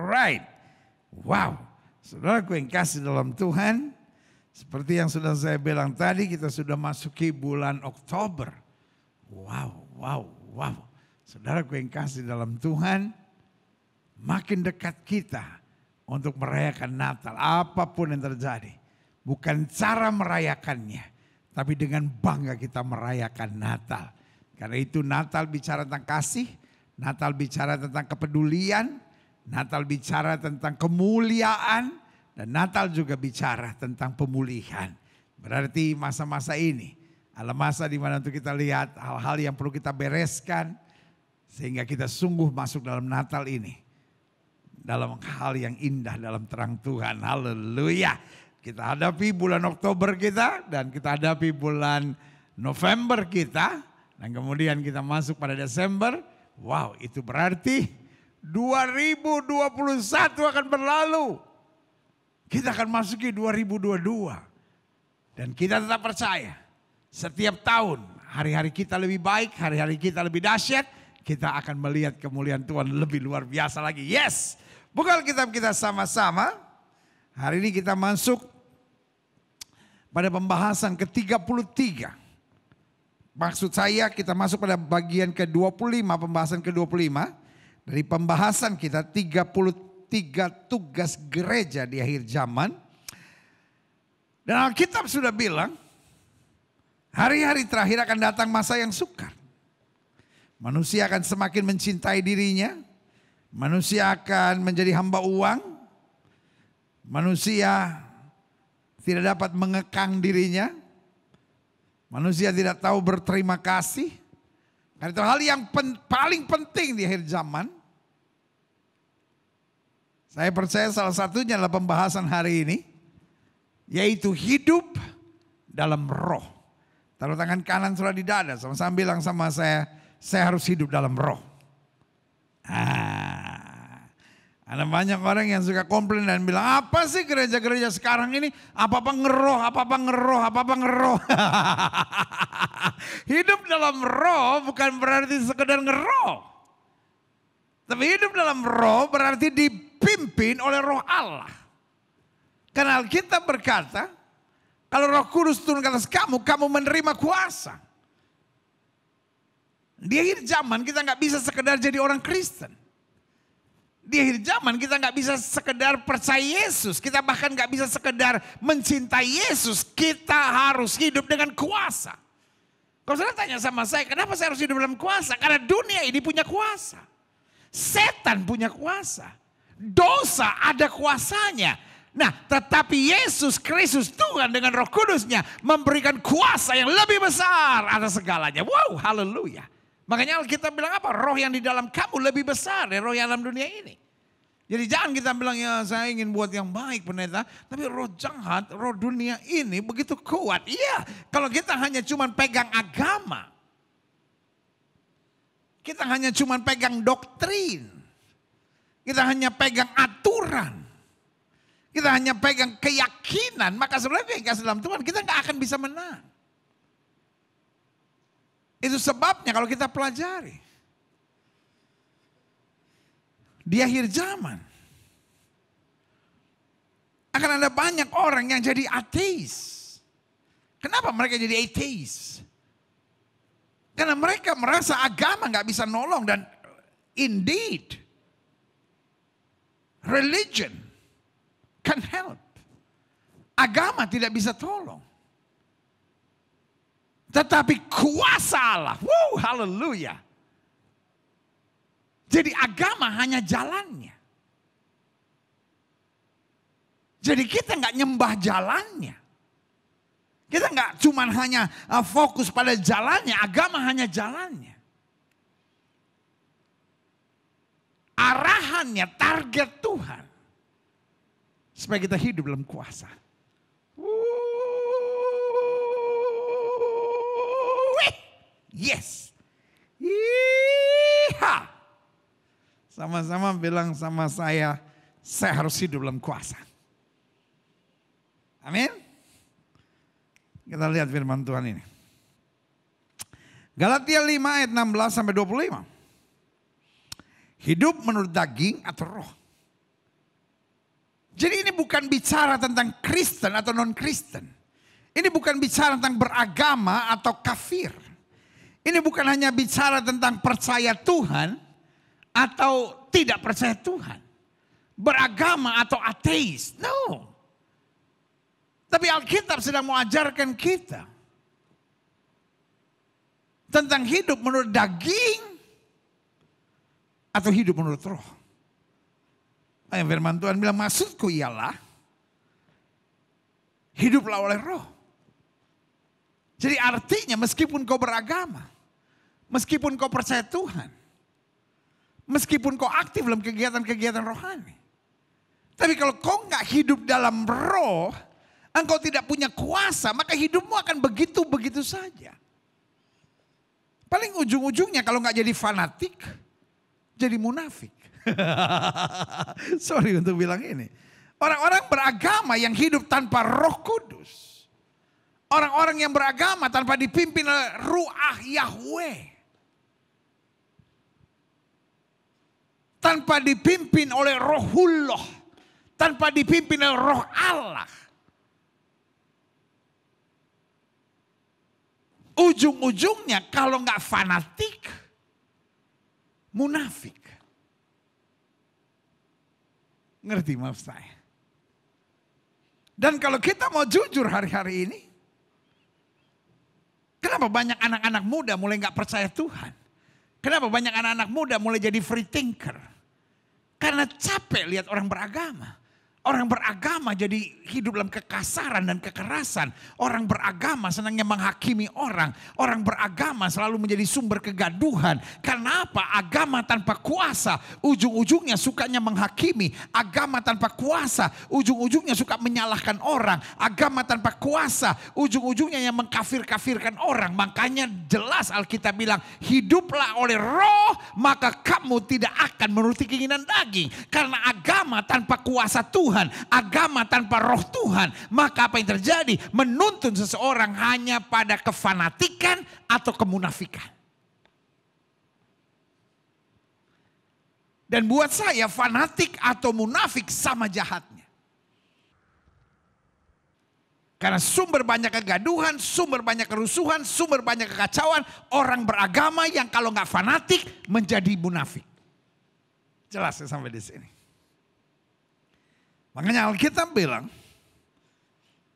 right. Wow. Saudara yang kasih dalam Tuhan. Seperti yang sudah saya bilang tadi kita sudah masuki bulan Oktober. Wow, wow, wow. Saudara yang kasih dalam Tuhan. Makin dekat kita untuk merayakan Natal. Apapun yang terjadi. Bukan cara merayakannya. Tapi dengan bangga kita merayakan Natal. Karena itu Natal bicara tentang kasih. Natal bicara tentang kepedulian. Natal bicara tentang kemuliaan dan Natal juga bicara tentang pemulihan. Berarti masa-masa ini adalah masa di mana untuk kita lihat hal-hal yang perlu kita bereskan sehingga kita sungguh masuk dalam Natal ini dalam hal yang indah dalam terang Tuhan. Haleluya. Kita hadapi bulan Oktober kita dan kita hadapi bulan November kita dan kemudian kita masuk pada Desember. Wow, itu berarti 2021 akan berlalu. Kita akan masuki 2022. Dan kita tetap percaya. Setiap tahun hari-hari kita lebih baik, hari-hari kita lebih dahsyat. Kita akan melihat kemuliaan Tuhan lebih luar biasa lagi. Yes. Buka kitab kita sama-sama. Hari ini kita masuk pada pembahasan ke-33. Maksud saya kita masuk pada bagian ke-25, pembahasan ke-25. Dari pembahasan kita 33 tugas gereja di akhir zaman. Dan Alkitab sudah bilang hari-hari terakhir akan datang masa yang sukar. Manusia akan semakin mencintai dirinya. Manusia akan menjadi hamba uang. Manusia tidak dapat mengekang dirinya. Manusia tidak tahu berterima kasih. Karena itu hal yang pen, paling penting di akhir zaman saya percaya salah satunya adalah pembahasan hari ini. Yaitu hidup dalam roh. Taruh tangan kanan sudah di dada. Sama-sama bilang sama saya, saya harus hidup dalam roh. Ah, ada banyak orang yang suka komplain dan bilang, apa sih gereja-gereja sekarang ini? Apa-apa ngeroh, apa-apa ngeroh, apa-apa ngeroh. hidup dalam roh bukan berarti sekedar ngeroh. Tapi hidup dalam roh berarti di dipimpin oleh roh Allah. Karena kita berkata, kalau roh kudus turun ke atas kamu, kamu menerima kuasa. Di akhir zaman kita nggak bisa sekedar jadi orang Kristen. Di akhir zaman kita nggak bisa sekedar percaya Yesus. Kita bahkan nggak bisa sekedar mencintai Yesus. Kita harus hidup dengan kuasa. Kalau saudara tanya sama saya, kenapa saya harus hidup dalam kuasa? Karena dunia ini punya kuasa. Setan punya kuasa dosa ada kuasanya. Nah, tetapi Yesus Kristus Tuhan dengan Roh Kudusnya memberikan kuasa yang lebih besar atas segalanya. Wow, haleluya. Makanya kita bilang apa? Roh yang di dalam kamu lebih besar dari roh yang dalam dunia ini. Jadi jangan kita bilang ya saya ingin buat yang baik pendeta. Tapi roh jahat, roh dunia ini begitu kuat. Iya kalau kita hanya cuman pegang agama. Kita hanya cuman pegang doktrin. Kita hanya pegang aturan. Kita hanya pegang keyakinan. Maka sebenarnya kasih dalam Tuhan kita nggak akan bisa menang. Itu sebabnya kalau kita pelajari. Di akhir zaman. Akan ada banyak orang yang jadi ateis. Kenapa mereka jadi ateis? Karena mereka merasa agama nggak bisa nolong dan indeed Religion can help. Agama tidak bisa tolong. Tetapi kuasa Allah, wow, haleluya. Jadi agama hanya jalannya. Jadi kita nggak nyembah jalannya. Kita nggak cuman hanya uh, fokus pada jalannya, agama hanya jalannya. arahannya, target Tuhan. Supaya kita hidup dalam kuasa. Yes. Iha. Sama-sama bilang sama saya, saya harus hidup dalam kuasa. Amin. Kita lihat firman Tuhan ini. Galatia 5 ayat 16 sampai 25. Hidup menurut daging atau roh. Jadi ini bukan bicara tentang Kristen atau non-Kristen. Ini bukan bicara tentang beragama atau kafir. Ini bukan hanya bicara tentang percaya Tuhan atau tidak percaya Tuhan. Beragama atau ateis. No. Tapi Alkitab sedang mengajarkan kita tentang hidup menurut daging atau hidup menurut roh. Ayat firman Tuhan bilang maksudku ialah hiduplah oleh roh. Jadi artinya meskipun kau beragama, meskipun kau percaya Tuhan, meskipun kau aktif dalam kegiatan-kegiatan rohani. Tapi kalau kau nggak hidup dalam roh, engkau tidak punya kuasa, maka hidupmu akan begitu-begitu saja. Paling ujung-ujungnya kalau nggak jadi fanatik, jadi munafik. Sorry untuk bilang ini. Orang-orang beragama yang hidup tanpa roh kudus. Orang-orang yang beragama tanpa dipimpin oleh ruah Yahweh. Tanpa dipimpin oleh rohullah. Tanpa dipimpin oleh roh Allah. Ujung-ujungnya kalau nggak fanatik, munafik. Ngerti maaf saya? Dan kalau kita mau jujur hari-hari ini, kenapa banyak anak-anak muda mulai nggak percaya Tuhan? Kenapa banyak anak-anak muda mulai jadi free thinker? Karena capek lihat orang beragama. Orang beragama jadi hidup dalam kekasaran dan kekerasan. Orang beragama senangnya menghakimi orang. Orang beragama selalu menjadi sumber kegaduhan. Kenapa agama tanpa kuasa ujung-ujungnya sukanya menghakimi. Agama tanpa kuasa ujung-ujungnya suka menyalahkan orang. Agama tanpa kuasa ujung-ujungnya yang mengkafir-kafirkan orang. Makanya jelas Alkitab bilang hiduplah oleh roh maka kamu tidak akan menuruti keinginan daging. Karena agama tanpa kuasa Tuhan Tuhan, agama tanpa roh Tuhan, maka apa yang terjadi? Menuntun seseorang hanya pada kefanatikan atau kemunafikan. Dan buat saya fanatik atau munafik sama jahatnya. Karena sumber banyak kegaduhan, sumber banyak kerusuhan, sumber banyak kekacauan. Orang beragama yang kalau nggak fanatik menjadi munafik. Jelas ya sampai di sini. Makanya Alkitab bilang,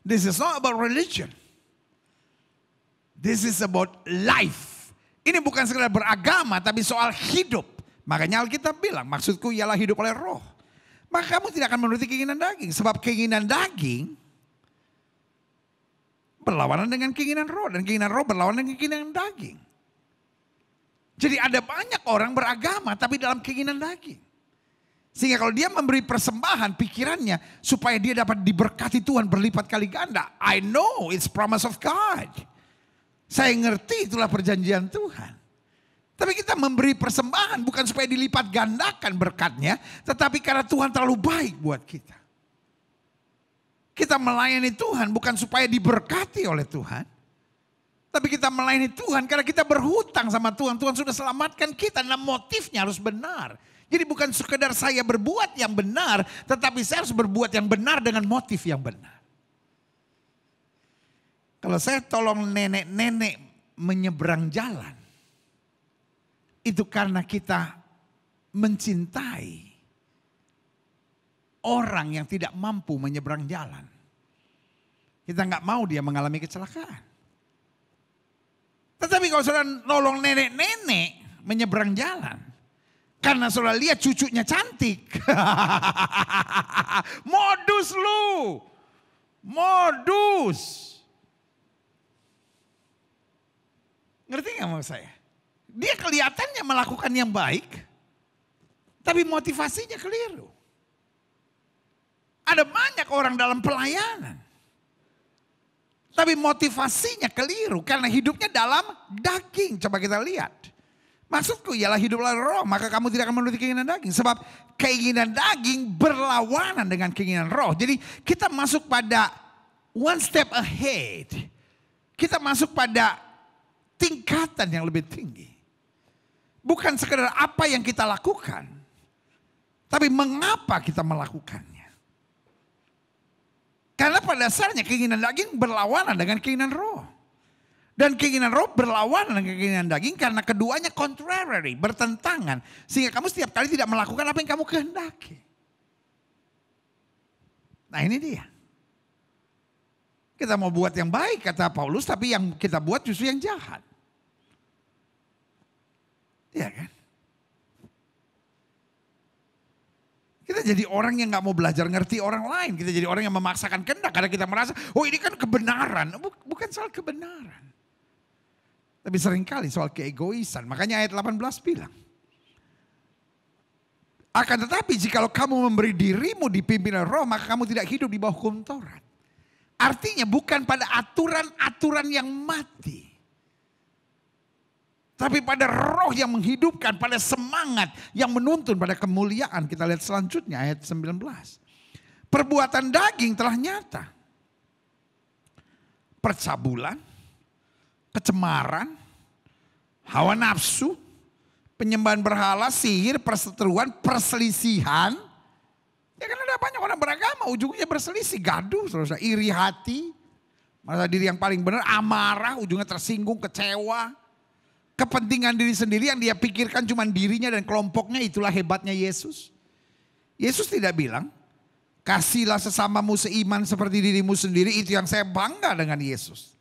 this is not about religion. This is about life. Ini bukan sekedar beragama, tapi soal hidup. Makanya Alkitab bilang, maksudku ialah hidup oleh roh. Maka kamu tidak akan menuruti keinginan daging. Sebab keinginan daging berlawanan dengan keinginan roh. Dan keinginan roh berlawanan dengan keinginan daging. Jadi ada banyak orang beragama tapi dalam keinginan daging. Sehingga kalau dia memberi persembahan pikirannya supaya dia dapat diberkati Tuhan berlipat kali ganda. I know it's promise of God. Saya ngerti itulah perjanjian Tuhan. Tapi kita memberi persembahan bukan supaya dilipat gandakan berkatnya. Tetapi karena Tuhan terlalu baik buat kita. Kita melayani Tuhan bukan supaya diberkati oleh Tuhan. Tapi kita melayani Tuhan karena kita berhutang sama Tuhan. Tuhan sudah selamatkan kita. Nah motifnya harus benar. Jadi bukan sekedar saya berbuat yang benar, tetapi saya harus berbuat yang benar dengan motif yang benar. Kalau saya tolong nenek-nenek menyeberang jalan, itu karena kita mencintai orang yang tidak mampu menyeberang jalan. Kita nggak mau dia mengalami kecelakaan. Tetapi kalau saudara nolong nenek-nenek menyeberang jalan, karena saudara lihat cucunya cantik. Modus lu. Modus. Ngerti gak maksud saya? Dia kelihatannya melakukan yang baik. Tapi motivasinya keliru. Ada banyak orang dalam pelayanan. Tapi motivasinya keliru karena hidupnya dalam daging. Coba kita lihat. Maksudku ialah hiduplah roh, maka kamu tidak akan menuruti keinginan daging. Sebab keinginan daging berlawanan dengan keinginan roh. Jadi kita masuk pada one step ahead. Kita masuk pada tingkatan yang lebih tinggi. Bukan sekedar apa yang kita lakukan. Tapi mengapa kita melakukannya. Karena pada dasarnya keinginan daging berlawanan dengan keinginan roh. Dan keinginan roh berlawanan dengan keinginan daging karena keduanya contrary, bertentangan. Sehingga kamu setiap kali tidak melakukan apa yang kamu kehendaki. Nah ini dia. Kita mau buat yang baik kata Paulus tapi yang kita buat justru yang jahat. Iya kan? Kita jadi orang yang gak mau belajar ngerti orang lain. Kita jadi orang yang memaksakan kendak karena kita merasa, oh ini kan kebenaran. Bukan soal kebenaran. Tapi seringkali soal keegoisan. Makanya ayat 18 bilang. Akan tetapi jikalau kamu memberi dirimu dipimpin oleh roh maka kamu tidak hidup di bawah hukum Taurat. Artinya bukan pada aturan-aturan yang mati. Tapi pada roh yang menghidupkan, pada semangat yang menuntun pada kemuliaan. Kita lihat selanjutnya ayat 19. Perbuatan daging telah nyata. Percabulan, kecemaran, hawa nafsu, penyembahan berhala, sihir, perseteruan, perselisihan. Ya kan ada banyak orang beragama ujungnya berselisih, gaduh, saudara, iri hati, merasa diri yang paling benar, amarah, ujungnya tersinggung, kecewa. Kepentingan diri sendiri yang dia pikirkan cuma dirinya dan kelompoknya itulah hebatnya Yesus. Yesus tidak bilang, kasihlah sesamamu seiman seperti dirimu sendiri, itu yang saya bangga dengan Yesus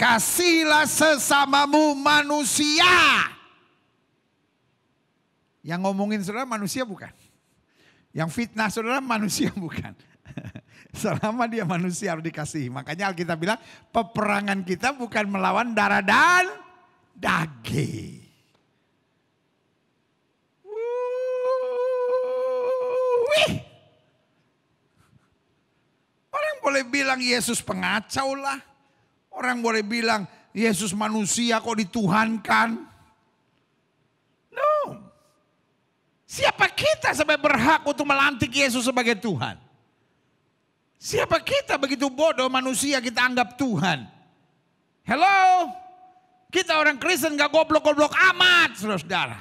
kasihlah sesamamu manusia. Yang ngomongin saudara manusia bukan. Yang fitnah saudara manusia bukan. Selama dia manusia harus dikasih Makanya Alkitab bilang peperangan kita bukan melawan darah dan daging. Orang boleh bilang Yesus pengacau lah. Orang boleh bilang, Yesus manusia kok dituhankan. No. Siapa kita sampai berhak untuk melantik Yesus sebagai Tuhan? Siapa kita begitu bodoh manusia kita anggap Tuhan? Hello? Kita orang Kristen gak goblok-goblok amat, saudara-saudara.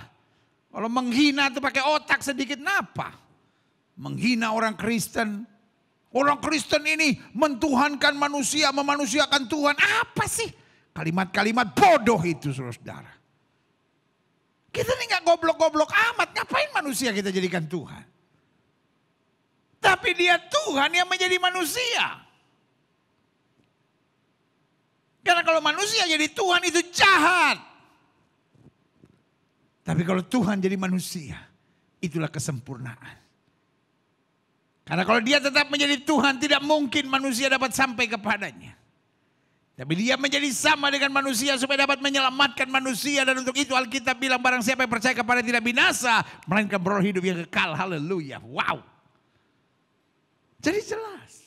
Kalau menghina itu pakai otak sedikit, kenapa? Menghina orang Kristen, Orang Kristen ini mentuhankan manusia, memanusiakan Tuhan. Apa sih? Kalimat-kalimat bodoh itu saudara Kita ini nggak goblok-goblok amat. Ngapain manusia kita jadikan Tuhan? Tapi dia Tuhan yang menjadi manusia. Karena kalau manusia jadi Tuhan itu jahat. Tapi kalau Tuhan jadi manusia, itulah kesempurnaan. Karena kalau dia tetap menjadi Tuhan, tidak mungkin manusia dapat sampai kepadanya. Tapi dia menjadi sama dengan manusia supaya dapat menyelamatkan manusia. Dan untuk itu Alkitab bilang barang siapa yang percaya kepada tidak binasa. Melainkan beroleh hidup yang kekal. Haleluya. Wow. Jadi jelas.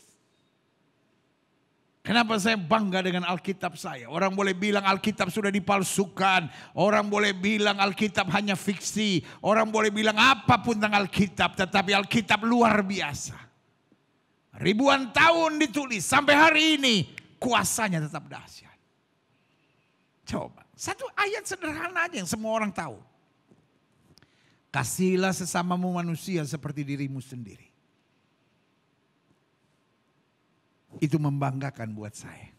Kenapa saya bangga dengan Alkitab saya? Orang boleh bilang Alkitab sudah dipalsukan. Orang boleh bilang Alkitab hanya fiksi. Orang boleh bilang apapun tentang Alkitab. Tetapi Alkitab luar biasa. Ribuan tahun ditulis sampai hari ini. Kuasanya tetap dahsyat. Coba. Satu ayat sederhana aja yang semua orang tahu. Kasihilah sesamamu manusia seperti dirimu sendiri. itu membanggakan buat saya.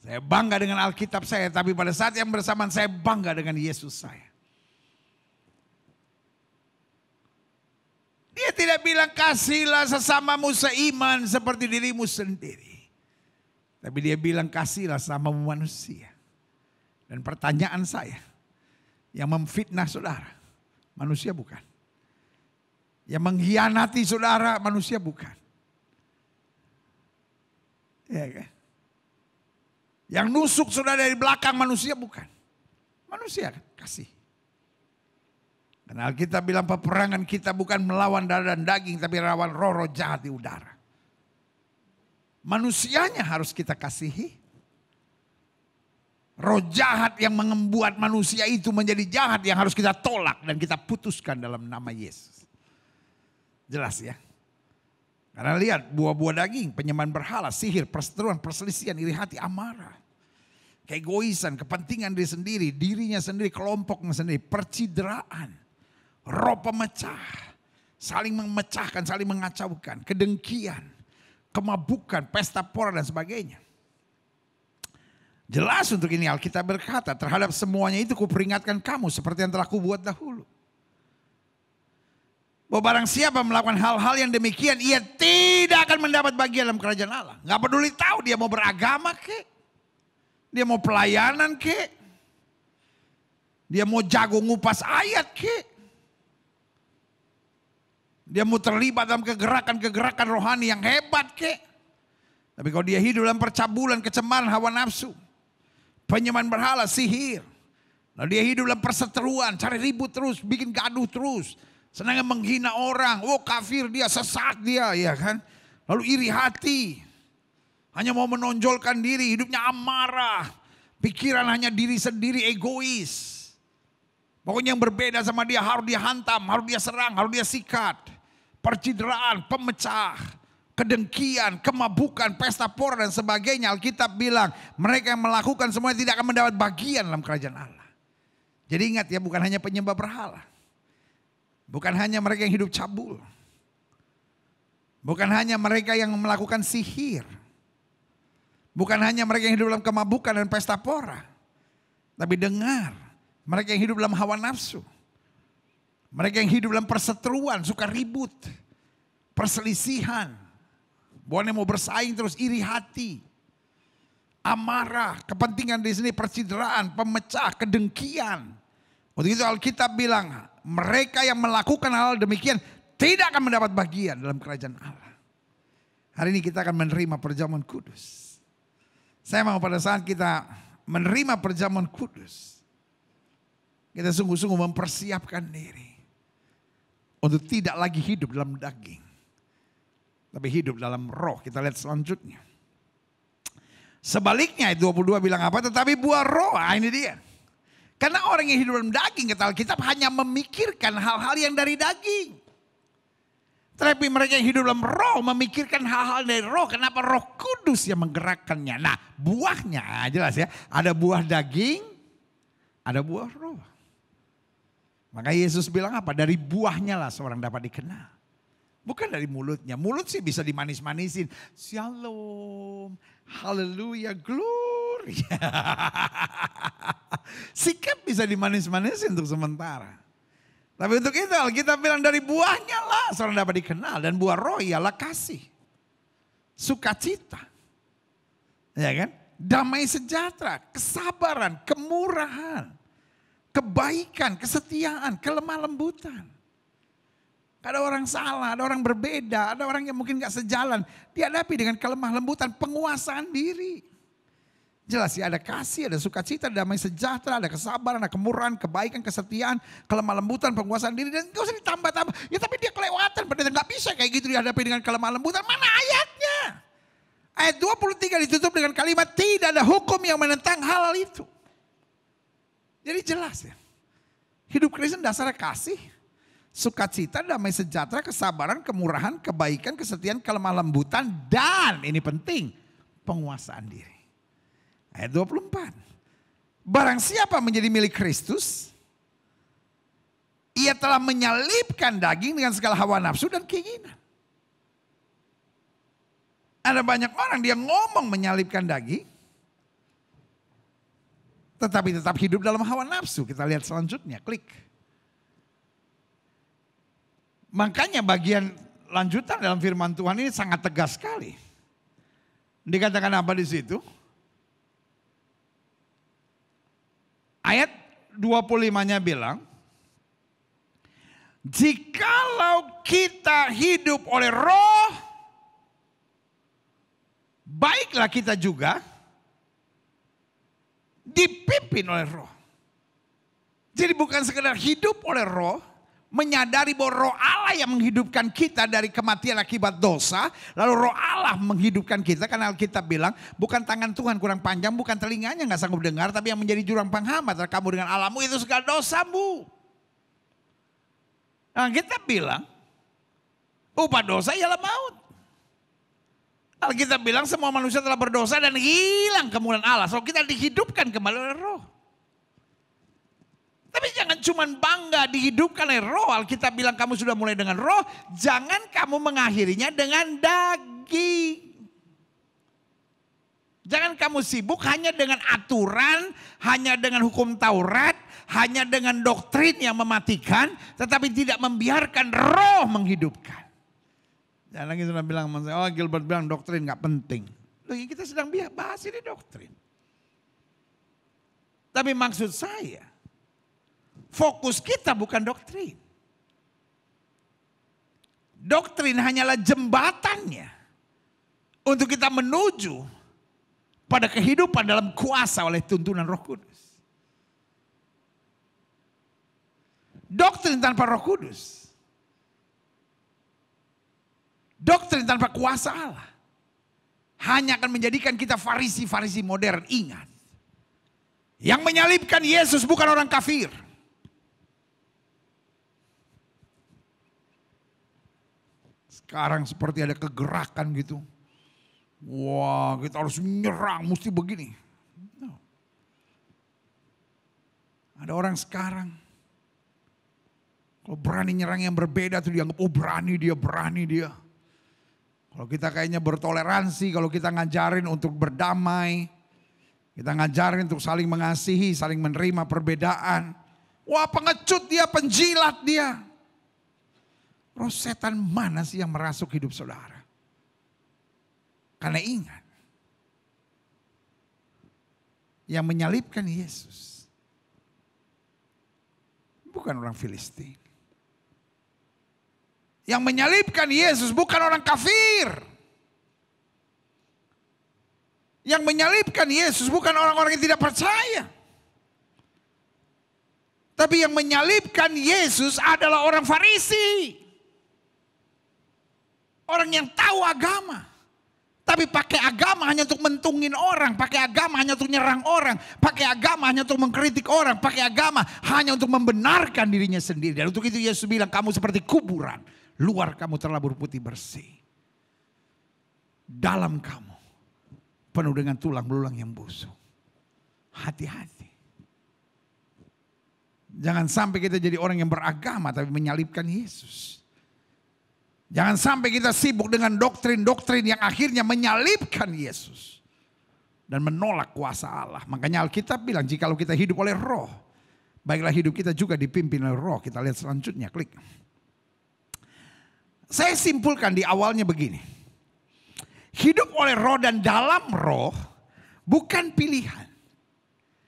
Saya bangga dengan Alkitab saya, tapi pada saat yang bersamaan saya bangga dengan Yesus saya. Dia tidak bilang kasihlah sesamamu seiman seperti dirimu sendiri. Tapi dia bilang kasihlah sama manusia. Dan pertanyaan saya, yang memfitnah saudara, manusia bukan. Yang mengkhianati saudara, manusia bukan. Ya kan? Yang nusuk sudah dari belakang manusia bukan. Manusia kan kasih. Karena kita bilang peperangan kita bukan melawan darah dan daging tapi lawan roh-roh jahat di udara. Manusianya harus kita kasihi. Roh jahat yang mengembuat manusia itu menjadi jahat yang harus kita tolak dan kita putuskan dalam nama Yesus. Jelas ya? Karena lihat buah-buah daging, penyembahan berhala, sihir, perseteruan, perselisihan, iri hati, amarah. Keegoisan, kepentingan diri sendiri, dirinya sendiri, kelompoknya sendiri, percideraan, roh pemecah, saling memecahkan, saling mengacaukan, kedengkian, kemabukan, pesta pora dan sebagainya. Jelas untuk ini Alkitab berkata terhadap semuanya itu kuperingatkan kamu seperti yang telah kubuat dahulu bahwa barang siapa melakukan hal-hal yang demikian, ia tidak akan mendapat bagian dalam kerajaan Allah. Gak peduli tahu dia mau beragama ke, dia mau pelayanan ke, dia mau jago ngupas ayat ke, dia mau terlibat dalam kegerakan-kegerakan rohani yang hebat ke. Tapi kalau dia hidup dalam percabulan, kecemaran, hawa nafsu, penyeman berhala, sihir. Lalu dia hidup dalam perseteruan, cari ribut terus, bikin gaduh terus Senangnya menghina orang. Oh kafir dia, sesat dia ya kan. Lalu iri hati. Hanya mau menonjolkan diri, hidupnya amarah. Pikiran hanya diri sendiri egois. Pokoknya yang berbeda sama dia harus dia hantam, harus dia serang, harus dia sikat. Percideraan, pemecah, kedengkian, kemabukan, pesta pora dan sebagainya. Alkitab bilang mereka yang melakukan semuanya tidak akan mendapat bagian dalam kerajaan Allah. Jadi ingat ya bukan hanya penyembah berhala. Bukan hanya mereka yang hidup cabul. Bukan hanya mereka yang melakukan sihir. Bukan hanya mereka yang hidup dalam kemabukan dan pesta pora. Tapi dengar, mereka yang hidup dalam hawa nafsu. Mereka yang hidup dalam perseteruan, suka ribut. Perselisihan. boleh mau bersaing terus iri hati. Amarah, kepentingan di sini percideraan, pemecah, kedengkian. Untuk itu Alkitab bilang, mereka yang melakukan hal demikian tidak akan mendapat bagian dalam kerajaan Allah. Hari ini kita akan menerima perjamuan kudus. Saya mau pada saat kita menerima perjamuan kudus. Kita sungguh-sungguh mempersiapkan diri. Untuk tidak lagi hidup dalam daging. Tapi hidup dalam roh. Kita lihat selanjutnya. Sebaliknya 22 bilang apa? Tetapi buah roh, ah, ini dia. Karena orang yang hidup dalam daging kata Alkitab hanya memikirkan hal-hal yang dari daging. Tapi mereka yang hidup dalam roh memikirkan hal-hal dari roh. Kenapa roh kudus yang menggerakkannya. Nah buahnya ah, jelas ya. Ada buah daging, ada buah roh. Maka Yesus bilang apa? Dari buahnya lah seorang dapat dikenal. Bukan dari mulutnya. Mulut sih bisa dimanis-manisin. Shalom. Haleluya, glory. Sikap bisa dimanis-manisin untuk sementara. Tapi untuk itu Alkitab bilang dari buahnya lah seorang dapat dikenal. Dan buah roh ialah kasih. Sukacita. Ya kan? Damai sejahtera, kesabaran, kemurahan, kebaikan, kesetiaan, kelemah lembutan. Ada orang salah, ada orang berbeda, ada orang yang mungkin gak sejalan. Dihadapi dengan kelemah lembutan, penguasaan diri. Jelas ya ada kasih, ada sukacita, ada damai sejahtera, ada kesabaran, ada kemurahan, kebaikan, kesetiaan, kelemah lembutan, penguasaan diri. Dan gak usah ditambah-tambah. Ya tapi dia kelewatan, pendeta gak bisa kayak gitu dihadapi dengan kelemah lembutan. Mana ayatnya? Ayat 23 ditutup dengan kalimat tidak ada hukum yang menentang hal itu. Jadi jelas ya. Hidup Kristen dasarnya kasih, sukacita, damai sejahtera, kesabaran, kemurahan, kebaikan, kesetiaan, kelemah lembutan, dan ini penting, penguasaan diri. Ayat 24. Barang siapa menjadi milik Kristus, ia telah menyalipkan daging dengan segala hawa nafsu dan keinginan. Ada banyak orang dia ngomong menyalipkan daging, tetapi tetap hidup dalam hawa nafsu. Kita lihat selanjutnya, klik. Makanya bagian lanjutan dalam firman Tuhan ini sangat tegas sekali. Dikatakan apa di situ? Ayat 25-nya bilang, Jikalau kita hidup oleh roh, baiklah kita juga dipimpin oleh roh. Jadi bukan sekedar hidup oleh roh, menyadari bahwa roh Allah yang menghidupkan kita dari kematian akibat dosa. Lalu roh Allah menghidupkan kita karena Alkitab bilang bukan tangan Tuhan kurang panjang, bukan telinganya nggak sanggup dengar. Tapi yang menjadi jurang penghambat antara kamu dengan alamu itu segala dosamu. Nah, kita bilang upah dosa ialah maut. Alkitab bilang semua manusia telah berdosa dan hilang kemuliaan Allah. So kita dihidupkan kembali oleh roh. Tapi jangan cuma bangga dihidupkan oleh roh. Alkitab bilang kamu sudah mulai dengan roh. Jangan kamu mengakhirinya dengan daging. Jangan kamu sibuk hanya dengan aturan, hanya dengan hukum Taurat, hanya dengan doktrin yang mematikan, tetapi tidak membiarkan roh menghidupkan. Jangan lagi sudah bilang oh Gilbert bilang doktrin gak penting. Lagi iya, kita sedang bahas ini doktrin. Tapi maksud saya, Fokus kita bukan doktrin. Doktrin hanyalah jembatannya untuk kita menuju pada kehidupan dalam kuasa oleh tuntunan Roh Kudus. Doktrin tanpa Roh Kudus. Doktrin tanpa kuasa Allah hanya akan menjadikan kita farisi-farisi modern. Ingat. Yang menyalibkan Yesus bukan orang kafir. Sekarang seperti ada kegerakan gitu. Wah, kita harus menyerang, mesti begini. No. Ada orang sekarang, kalau berani nyerang yang berbeda tuh dianggap, oh berani dia, berani dia. Kalau kita kayaknya bertoleransi, kalau kita ngajarin untuk berdamai, kita ngajarin untuk saling mengasihi, saling menerima perbedaan. Wah pengecut dia, penjilat dia. Roh setan mana sih yang merasuk hidup saudara? Karena ingat, yang menyalibkan Yesus bukan orang Filistin. Yang menyalibkan Yesus bukan orang kafir. Yang menyalibkan Yesus bukan orang-orang yang tidak percaya. Tapi yang menyalibkan Yesus adalah orang Farisi. Orang yang tahu agama. Tapi pakai agama hanya untuk mentungin orang, pakai agama hanya untuk nyerang orang, pakai agama hanya untuk mengkritik orang, pakai agama hanya untuk membenarkan dirinya sendiri. Dan untuk itu Yesus bilang kamu seperti kuburan, luar kamu terlabur putih bersih. Dalam kamu penuh dengan tulang belulang yang busuk. Hati-hati. Jangan sampai kita jadi orang yang beragama tapi menyalibkan Yesus. Jangan sampai kita sibuk dengan doktrin-doktrin yang akhirnya menyalibkan Yesus. Dan menolak kuasa Allah. Makanya Alkitab bilang jikalau kita hidup oleh roh. Baiklah hidup kita juga dipimpin oleh roh. Kita lihat selanjutnya klik. Saya simpulkan di awalnya begini. Hidup oleh roh dan dalam roh bukan pilihan.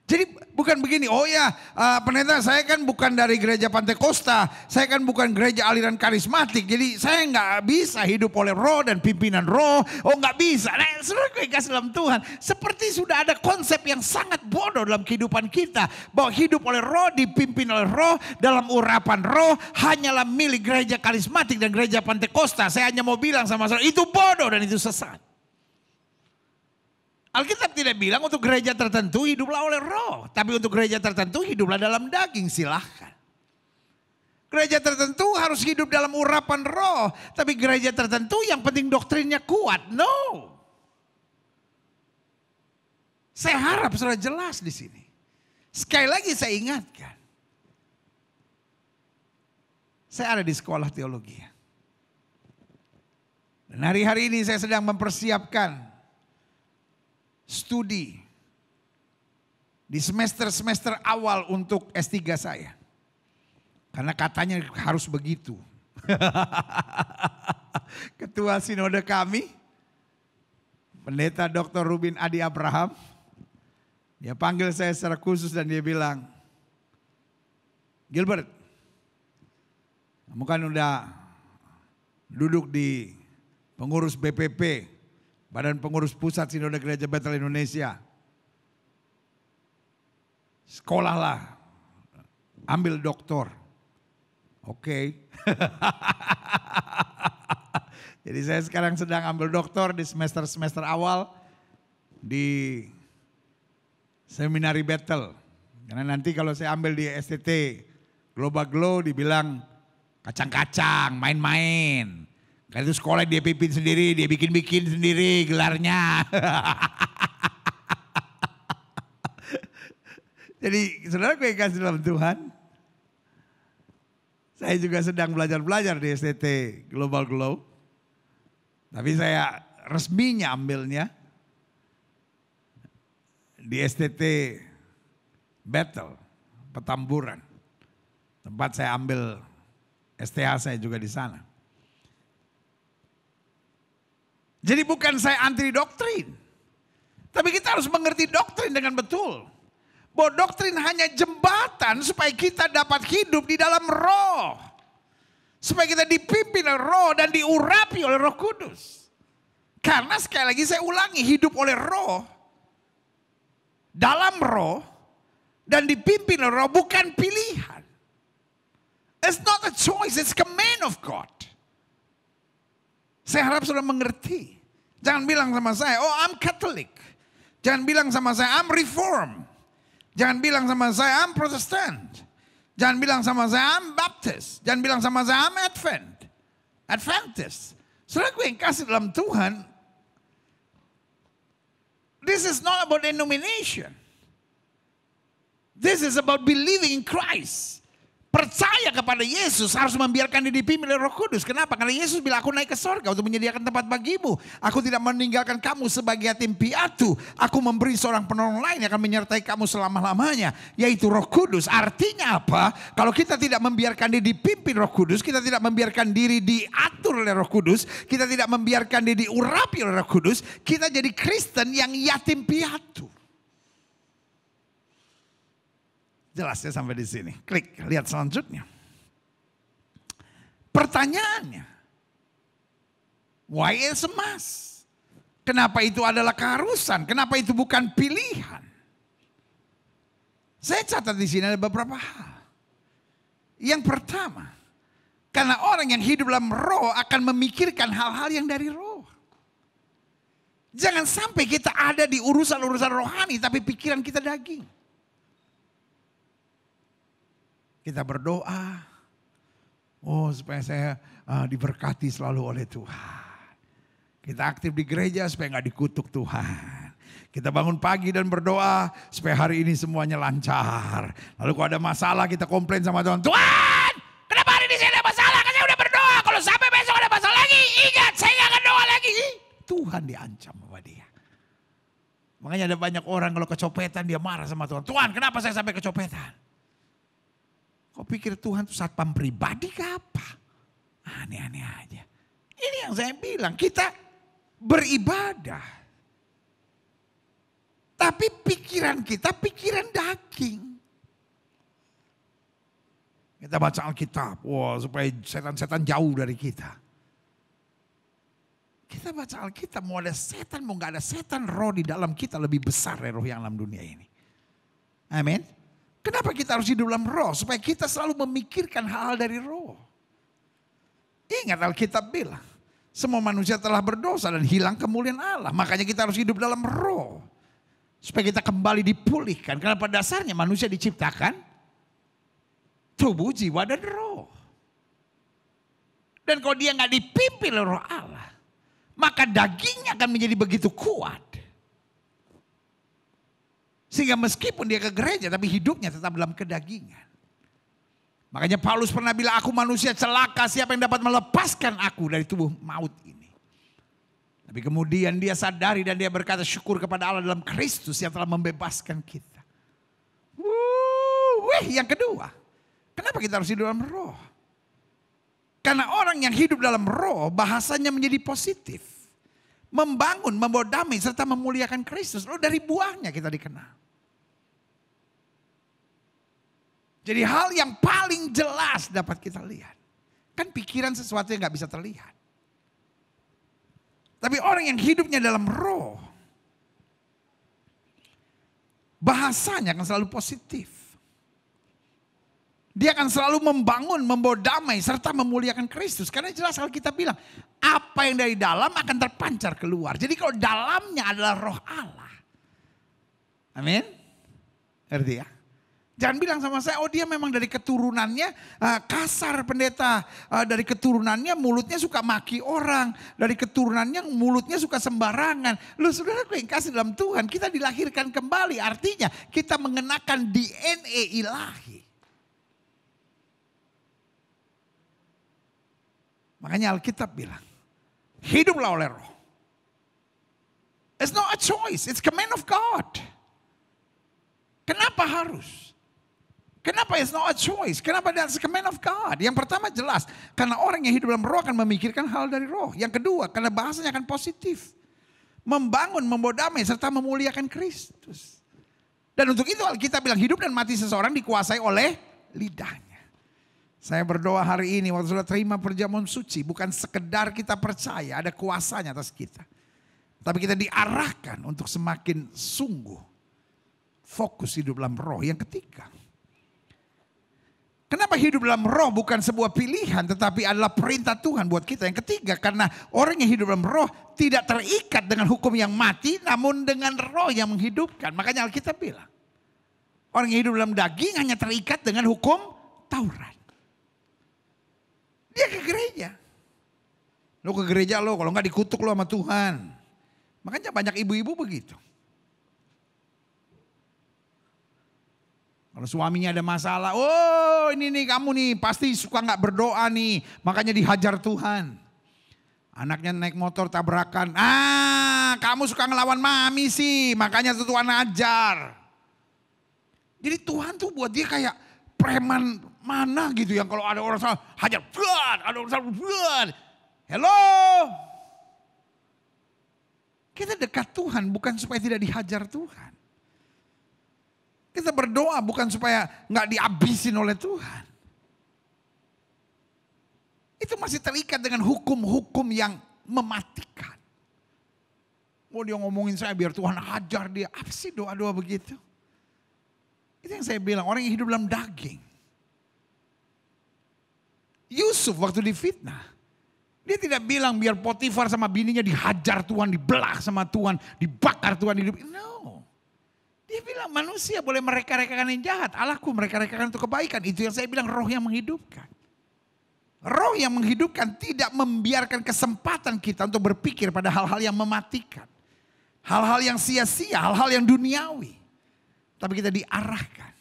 Jadi bukan begini, oh ya uh, pendeta saya kan bukan dari gereja Pantai Kosta, saya kan bukan gereja aliran karismatik, jadi saya nggak bisa hidup oleh roh dan pimpinan roh, oh nggak bisa. Nah, seru dalam Tuhan, seperti sudah ada konsep yang sangat bodoh dalam kehidupan kita, bahwa hidup oleh roh, dipimpin oleh roh, dalam urapan roh, hanyalah milik gereja karismatik dan gereja Pantai Kosta. Saya hanya mau bilang sama saudara, itu bodoh dan itu sesat. Alkitab tidak bilang untuk gereja tertentu hiduplah oleh roh. Tapi untuk gereja tertentu hiduplah dalam daging silahkan. Gereja tertentu harus hidup dalam urapan roh. Tapi gereja tertentu yang penting doktrinnya kuat. No. Saya harap sudah jelas di sini. Sekali lagi saya ingatkan. Saya ada di sekolah teologi. Dan hari-hari ini saya sedang mempersiapkan studi di semester-semester awal untuk S3 saya. Karena katanya harus begitu. Ketua Sinode kami, Pendeta Dr. Rubin Adi Abraham, dia panggil saya secara khusus dan dia bilang, Gilbert, kamu kan udah duduk di pengurus BPP Badan Pengurus Pusat Sinode Gereja Betel Indonesia. Sekolahlah, ambil doktor. Oke. Okay. Jadi saya sekarang sedang ambil doktor di semester-semester awal di seminari battle. Karena nanti kalau saya ambil di STT Global Glow dibilang kacang-kacang, main-main. Karena itu sekolah dia pimpin sendiri, dia bikin-bikin sendiri gelarnya. Jadi saudara gue kasih dalam Tuhan. Saya juga sedang belajar-belajar di STT Global Globe. Tapi saya resminya ambilnya di STT Battle, Petamburan. Tempat saya ambil STH saya juga di sana. Jadi bukan saya anti doktrin. Tapi kita harus mengerti doktrin dengan betul. Bahwa doktrin hanya jembatan supaya kita dapat hidup di dalam roh. Supaya kita dipimpin oleh roh dan diurapi oleh roh kudus. Karena sekali lagi saya ulangi hidup oleh roh. Dalam roh dan dipimpin oleh roh bukan pilihan. It's not a choice, it's command of God. Saya harap sudah mengerti. Jangan bilang sama saya, oh I'm Catholic. Jangan bilang sama saya, I'm Reform. Jangan bilang sama saya, I'm Protestant. Jangan bilang sama saya, I'm Baptist. Jangan bilang sama saya, I'm Advent. Adventist. Sudah gue yang kasih dalam Tuhan, this is not about denomination. This is about believing in Christ percaya kepada Yesus harus membiarkan diri dipimpin oleh Roh Kudus. Kenapa? Karena Yesus bilang aku naik ke sorga untuk menyediakan tempat bagimu. Aku tidak meninggalkan kamu sebagai yatim piatu. Aku memberi seorang penolong lain yang akan menyertai kamu selama-lamanya. Yaitu Roh Kudus. Artinya apa? Kalau kita tidak membiarkan diri dipimpin Roh Kudus. Kita tidak membiarkan diri diatur oleh Roh Kudus. Kita tidak membiarkan diri diurapi oleh Roh Kudus. Kita jadi Kristen yang yatim piatu. Jelasnya sampai di sini. Klik, lihat selanjutnya. Pertanyaannya, why is emas? Kenapa itu adalah keharusan? Kenapa itu bukan pilihan? Saya catat di sini ada beberapa hal. Yang pertama, karena orang yang hidup dalam roh akan memikirkan hal-hal yang dari roh. Jangan sampai kita ada di urusan-urusan rohani tapi pikiran kita daging. Kita berdoa. Oh supaya saya uh, diberkati selalu oleh Tuhan. Kita aktif di gereja supaya nggak dikutuk Tuhan. Kita bangun pagi dan berdoa supaya hari ini semuanya lancar. Lalu kalau ada masalah kita komplain sama Tuhan. Tuhan, kenapa hari ini saya ada masalah? Kan saya udah berdoa. Kalau sampai besok ada masalah lagi, ingat saya gak akan doa lagi. Tuhan diancam sama dia. Makanya ada banyak orang kalau kecopetan dia marah sama Tuhan. Tuhan, kenapa saya sampai kecopetan? Kau pikir Tuhan itu satpam pribadi ke apa? Aneh-aneh aja. Ini yang saya bilang, kita beribadah. Tapi pikiran kita pikiran daging. Kita baca Alkitab, wah supaya setan-setan jauh dari kita. Kita baca Alkitab, mau ada setan, mau nggak ada setan, roh di dalam kita lebih besar dari roh yang dalam dunia ini. Amin. Kenapa kita harus hidup dalam roh? Supaya kita selalu memikirkan hal-hal dari roh. Ingat Alkitab bilang, semua manusia telah berdosa dan hilang kemuliaan Allah. Makanya kita harus hidup dalam roh. Supaya kita kembali dipulihkan. Karena pada dasarnya manusia diciptakan tubuh, jiwa, dan roh. Dan kalau dia nggak dipimpin oleh roh Allah, maka dagingnya akan menjadi begitu kuat sehingga meskipun dia ke gereja tapi hidupnya tetap dalam kedagingan. Makanya Paulus pernah bilang aku manusia celaka siapa yang dapat melepaskan aku dari tubuh maut ini. Tapi kemudian dia sadari dan dia berkata syukur kepada Allah dalam Kristus yang telah membebaskan kita. Wih, yang kedua. Kenapa kita harus hidup dalam roh? Karena orang yang hidup dalam roh bahasanya menjadi positif. Membangun, membawa damai serta memuliakan Kristus. Lo dari buahnya kita dikenal. Jadi hal yang paling jelas dapat kita lihat. Kan pikiran sesuatu yang gak bisa terlihat. Tapi orang yang hidupnya dalam roh. Bahasanya akan selalu positif. Dia akan selalu membangun, membawa damai, serta memuliakan Kristus. Karena jelas kalau kita bilang, apa yang dari dalam akan terpancar keluar. Jadi kalau dalamnya adalah roh Allah. Amin. Ngerti ya? Jangan bilang sama saya, oh dia memang dari keturunannya uh, kasar pendeta. Uh, dari keturunannya mulutnya suka maki orang. Dari keturunannya mulutnya suka sembarangan. Lu aku yang kasih dalam Tuhan, kita dilahirkan kembali. Artinya kita mengenakan DNA ilahi. Makanya Alkitab bilang, hiduplah oleh roh. It's not a choice, it's command of God. Kenapa harus? Kenapa it's not a choice? Kenapa that's a command of God? Yang pertama jelas, karena orang yang hidup dalam roh akan memikirkan hal dari roh. Yang kedua, karena bahasanya akan positif. Membangun, membawa damai, serta memuliakan Kristus. Dan untuk itu kita bilang hidup dan mati seseorang dikuasai oleh lidahnya. Saya berdoa hari ini waktu sudah terima perjamuan suci bukan sekedar kita percaya ada kuasanya atas kita. Tapi kita diarahkan untuk semakin sungguh fokus hidup dalam roh. Yang ketiga, Kenapa hidup dalam roh bukan sebuah pilihan tetapi adalah perintah Tuhan buat kita. Yang ketiga karena orang yang hidup dalam roh tidak terikat dengan hukum yang mati namun dengan roh yang menghidupkan. Makanya Alkitab bilang orang yang hidup dalam daging hanya terikat dengan hukum Taurat. Dia ke gereja. Lo ke gereja lo kalau nggak dikutuk lo sama Tuhan. Makanya banyak ibu-ibu begitu. Kalau suaminya ada masalah, oh ini nih kamu nih pasti suka nggak berdoa nih, makanya dihajar Tuhan. Anaknya naik motor tabrakan, ah kamu suka ngelawan mami sih, makanya Tuhan ajar. Jadi Tuhan tuh buat dia kayak preman mana gitu yang kalau ada orang salah hajar, buat ada orang salah, buat, Hello. Kita dekat Tuhan bukan supaya tidak dihajar Tuhan. Kita berdoa bukan supaya nggak dihabisin oleh Tuhan. Itu masih terikat dengan hukum-hukum yang mematikan. Mau oh, dia ngomongin saya biar Tuhan hajar dia. Apa sih doa-doa begitu? Itu yang saya bilang, orang yang hidup dalam daging. Yusuf waktu difitnah. Dia tidak bilang biar Potifar sama bininya dihajar Tuhan, dibelah sama Tuhan, dibakar Tuhan hidup. No. Dia bilang manusia boleh mereka-rekakan yang jahat. Allahku mereka-rekakan untuk kebaikan. Itu yang saya bilang roh yang menghidupkan. Roh yang menghidupkan tidak membiarkan kesempatan kita untuk berpikir pada hal-hal yang mematikan. Hal-hal yang sia-sia, hal-hal yang duniawi. Tapi kita diarahkan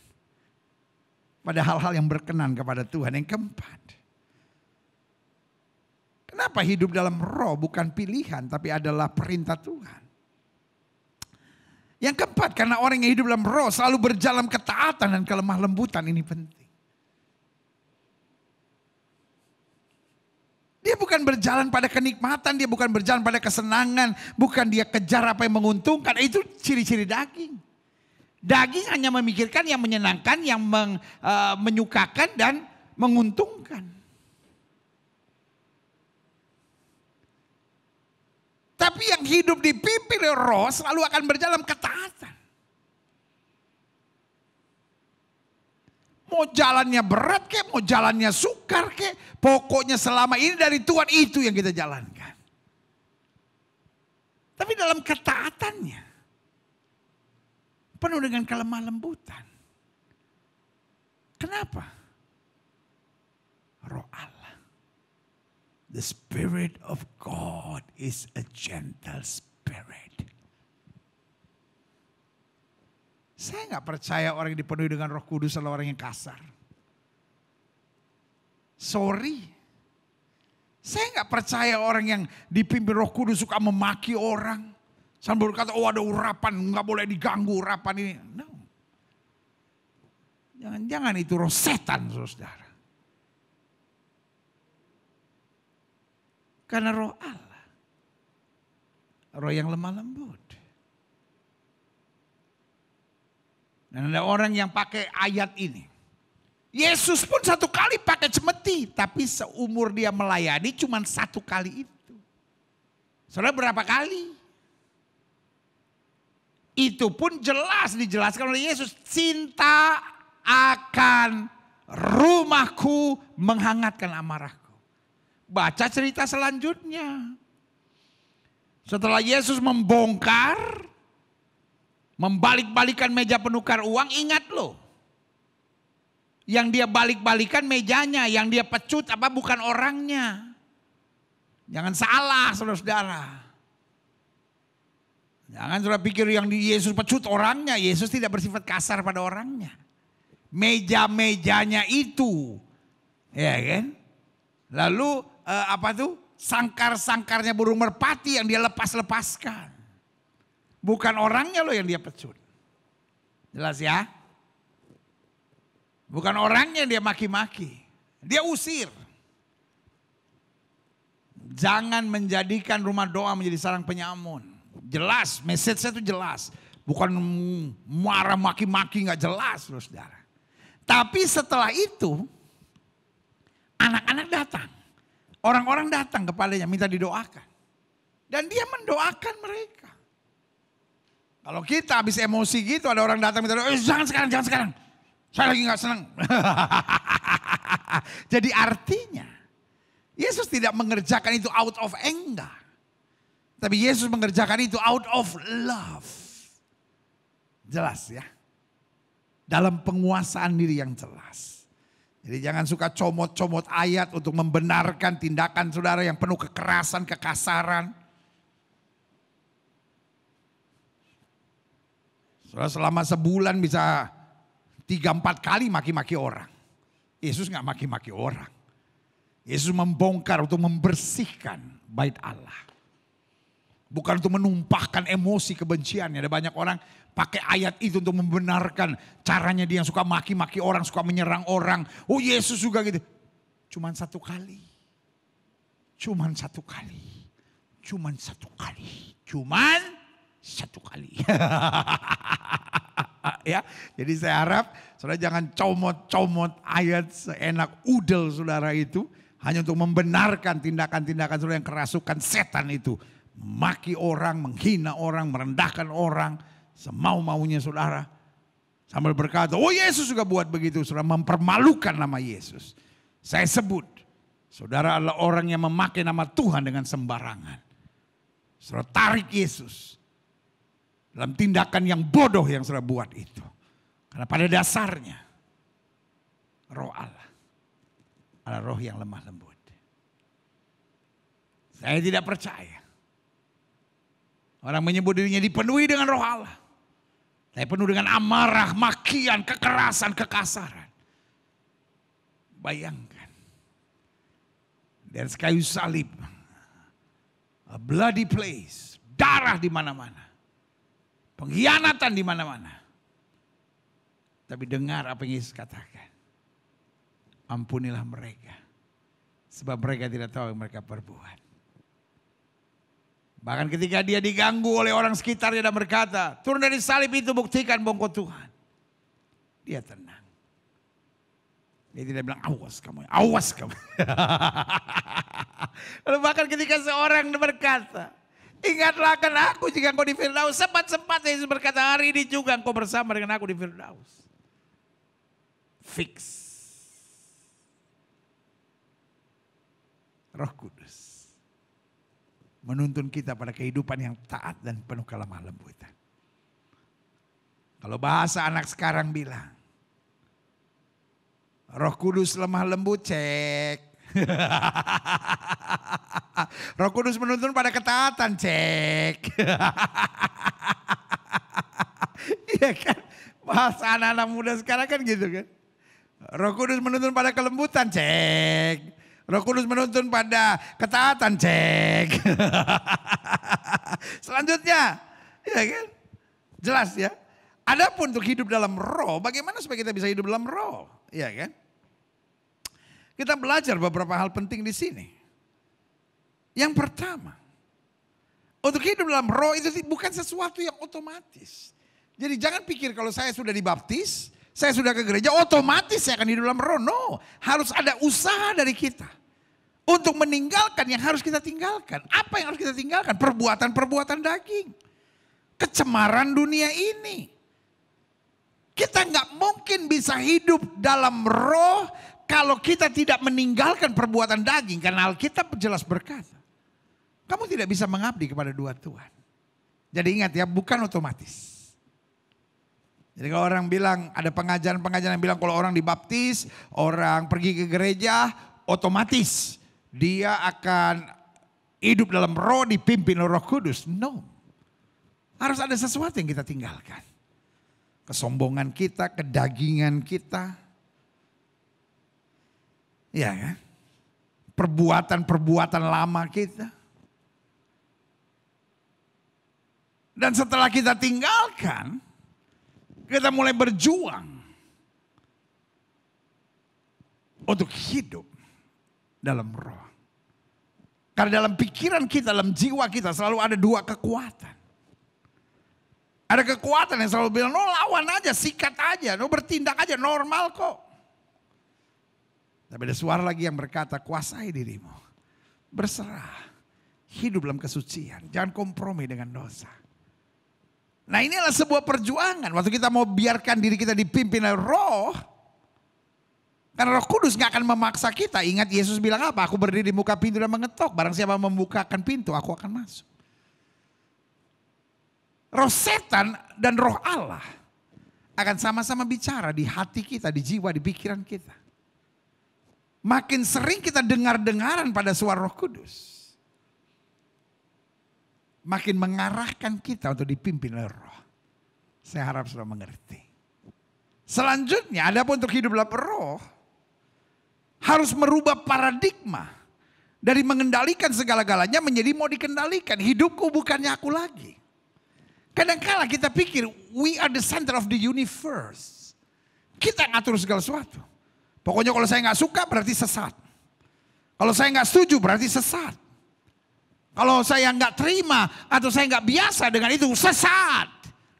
pada hal-hal yang berkenan kepada Tuhan. Yang keempat. Kenapa hidup dalam roh bukan pilihan tapi adalah perintah Tuhan. Yang keempat, karena orang yang hidup dalam roh selalu berjalan ketaatan dan kelemah lembutan ini penting. Dia bukan berjalan pada kenikmatan, dia bukan berjalan pada kesenangan, bukan dia kejar apa yang menguntungkan, itu ciri-ciri daging. Daging hanya memikirkan yang menyenangkan, yang men, uh, eh, menyukakan dan menguntungkan. Tapi yang hidup dipimpin roh selalu akan berjalan ketaatan. Mau jalannya berat ke? mau jalannya sukar ke? Pokoknya selama ini dari Tuhan itu yang kita jalankan. Tapi dalam ketaatannya. Penuh dengan kelemah lembutan. Kenapa? Roh Allah. The Spirit of God is a gentle spirit. Saya nggak percaya orang yang dipenuhi dengan roh kudus adalah orang yang kasar. Sorry. Saya nggak percaya orang yang dipimpin roh kudus suka memaki orang. Sambil berkata, oh ada urapan, nggak boleh diganggu urapan ini. No. Jangan-jangan itu roh setan, saudara. Karena roh Allah. Roh yang lemah lembut. Dan ada orang yang pakai ayat ini. Yesus pun satu kali pakai cemeti. Tapi seumur dia melayani cuma satu kali itu. Soalnya berapa kali? Itu pun jelas dijelaskan oleh Yesus. Cinta akan rumahku menghangatkan amarahku. Baca cerita selanjutnya. Setelah Yesus membongkar, membalik-balikan meja penukar uang, ingat loh. Yang dia balik-balikan mejanya, yang dia pecut apa bukan orangnya. Jangan salah saudara-saudara. Jangan sudah pikir yang di Yesus pecut orangnya, Yesus tidak bersifat kasar pada orangnya. Meja-mejanya itu, ya kan? Lalu uh, apa tuh sangkar-sangkarnya burung merpati yang dia lepas-lepaskan. Bukan orangnya loh yang dia pecut. Jelas ya? Bukan orangnya yang dia maki-maki. Dia usir. Jangan menjadikan rumah doa menjadi sarang penyamun. Jelas, message saya itu jelas. Bukan marah maki-maki gak jelas loh saudara. Tapi setelah itu anak-anak datang. Orang-orang datang kepadanya minta didoakan. Dan dia mendoakan mereka. Kalau kita habis emosi gitu ada orang datang minta doa, eh, jangan sekarang, jangan sekarang. Saya lagi gak senang. Jadi artinya Yesus tidak mengerjakan itu out of anger. Tapi Yesus mengerjakan itu out of love. Jelas ya. Dalam penguasaan diri yang jelas. Jadi jangan suka comot-comot ayat untuk membenarkan tindakan saudara yang penuh kekerasan, kekasaran. Saudara selama sebulan bisa tiga empat kali maki-maki orang. Yesus nggak maki-maki orang. Yesus membongkar untuk membersihkan bait Allah. Bukan untuk menumpahkan emosi kebencian. Ada banyak orang pakai ayat itu untuk membenarkan caranya dia yang suka maki-maki orang, suka menyerang orang. Oh Yesus juga gitu. Cuman satu kali. Cuman satu kali. Cuman satu kali. Cuman satu kali. ya, jadi saya harap saudara jangan comot-comot ayat seenak udel saudara itu hanya untuk membenarkan tindakan-tindakan saudara yang kerasukan setan itu. Maki orang, menghina orang, merendahkan orang semau-maunya saudara. Sambil berkata, oh Yesus juga buat begitu. Saudara mempermalukan nama Yesus. Saya sebut, saudara adalah orang yang memakai nama Tuhan dengan sembarangan. Saudara tarik Yesus. Dalam tindakan yang bodoh yang saudara buat itu. Karena pada dasarnya, roh Allah. Adalah roh yang lemah lembut. Saya tidak percaya. Orang menyebut dirinya dipenuhi dengan roh Allah. Tapi penuh dengan amarah, makian, kekerasan, kekasaran. Bayangkan. Dari kayu salib. A bloody place. Darah di mana-mana. Pengkhianatan di mana-mana. Tapi dengar apa yang Yesus katakan. Ampunilah mereka. Sebab mereka tidak tahu yang mereka perbuat. Bahkan ketika dia diganggu oleh orang sekitarnya dan berkata, turun dari salib itu buktikan bongkot Tuhan. Dia tenang. Dia tidak bilang, awas kamu, awas kamu. Lalu bahkan ketika seorang berkata, ingatlah akan aku jika kau di Firdaus. Sempat-sempat Yesus berkata, hari ini juga kau bersama dengan aku di Firdaus. Fix. Roh Kudus menuntun kita pada kehidupan yang taat dan penuh kelemah lembutan. Kalau bahasa anak sekarang bilang, Roh Kudus lemah lembut cek. Roh Kudus menuntun pada ketaatan cek. Iya kan? Bahasa anak-anak muda sekarang kan gitu kan. Roh Kudus menuntun pada kelembutan cek. Roh Kudus menuntun pada ketaatan, cek. Selanjutnya, ya kan? Jelas ya. Adapun untuk hidup dalam roh, bagaimana supaya kita bisa hidup dalam roh? Ya kan? Kita belajar beberapa hal penting di sini. Yang pertama, untuk hidup dalam roh itu bukan sesuatu yang otomatis. Jadi jangan pikir kalau saya sudah dibaptis, saya sudah ke gereja, otomatis saya akan hidup dalam roh. No, harus ada usaha dari kita. Untuk meninggalkan yang harus kita tinggalkan. Apa yang harus kita tinggalkan? Perbuatan-perbuatan daging. Kecemaran dunia ini. Kita nggak mungkin bisa hidup dalam roh kalau kita tidak meninggalkan perbuatan daging. Karena Alkitab jelas berkata. Kamu tidak bisa mengabdi kepada dua Tuhan. Jadi ingat ya, bukan otomatis. Jadi kalau orang bilang ada pengajaran-pengajaran yang bilang kalau orang dibaptis, orang pergi ke gereja, otomatis dia akan hidup dalam roh dipimpin oleh Roh Kudus. No. Harus ada sesuatu yang kita tinggalkan. Kesombongan kita, kedagingan kita. Iya kan? Perbuatan-perbuatan lama kita. Dan setelah kita tinggalkan, kita mulai berjuang untuk hidup dalam roh. Karena dalam pikiran kita, dalam jiwa kita selalu ada dua kekuatan. Ada kekuatan yang selalu bilang, no lawan aja, sikat aja, no bertindak aja, normal kok. Tapi ada suara lagi yang berkata, kuasai dirimu. Berserah. Hidup dalam kesucian. Jangan kompromi dengan dosa. Nah inilah sebuah perjuangan. Waktu kita mau biarkan diri kita dipimpin oleh roh. Karena roh kudus gak akan memaksa kita. Ingat Yesus bilang apa? Aku berdiri di muka pintu dan mengetok. Barang siapa membukakan pintu aku akan masuk. Roh setan dan roh Allah akan sama-sama bicara di hati kita, di jiwa, di pikiran kita. Makin sering kita dengar-dengaran pada suara roh kudus makin mengarahkan kita untuk dipimpin oleh roh. Saya harap sudah mengerti. Selanjutnya, adapun untuk hidup dalam roh, harus merubah paradigma dari mengendalikan segala-galanya menjadi mau dikendalikan. Hidupku bukannya aku lagi. Kadangkala kita pikir we are the center of the universe. Kita ngatur segala sesuatu. Pokoknya kalau saya nggak suka berarti sesat. Kalau saya nggak setuju berarti sesat. Kalau saya nggak terima atau saya nggak biasa dengan itu, sesat.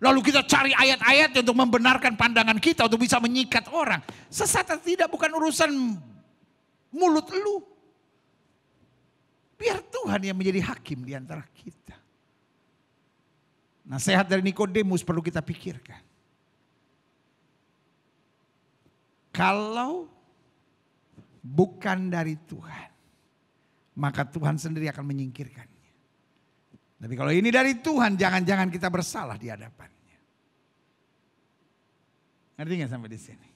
Lalu kita cari ayat-ayat untuk membenarkan pandangan kita untuk bisa menyikat orang. Sesat atau tidak bukan urusan mulut lu. Biar Tuhan yang menjadi hakim di antara kita. Nasihat dari Nikodemus perlu kita pikirkan. Kalau bukan dari Tuhan, maka Tuhan sendiri akan menyingkirkannya. Tapi kalau ini dari Tuhan, jangan-jangan kita bersalah di hadapannya. Ngerti gak sampai di sini?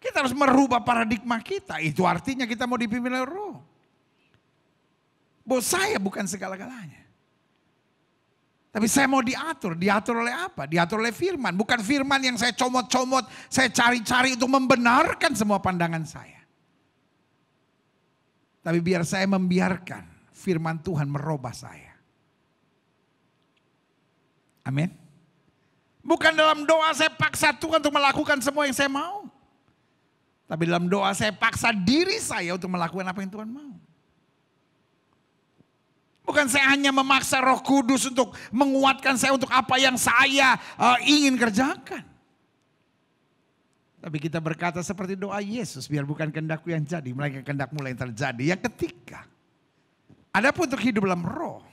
Kita harus merubah paradigma kita. Itu artinya kita mau dipimpin oleh roh. Bahwa saya bukan segala-galanya. Tapi saya mau diatur. Diatur oleh apa? Diatur oleh firman. Bukan firman yang saya comot-comot, saya cari-cari untuk membenarkan semua pandangan saya. Tapi biar saya membiarkan firman Tuhan merubah saya. Amin. Bukan dalam doa saya paksa Tuhan untuk melakukan semua yang saya mau. Tapi dalam doa saya paksa diri saya untuk melakukan apa yang Tuhan mau. Bukan saya hanya memaksa roh kudus untuk menguatkan saya untuk apa yang saya uh, ingin kerjakan. Tapi kita berkata seperti doa Yesus, biar bukan kehendakku yang jadi, melainkan kehendakmu yang terjadi. Yang ketiga, adapun untuk hidup dalam roh,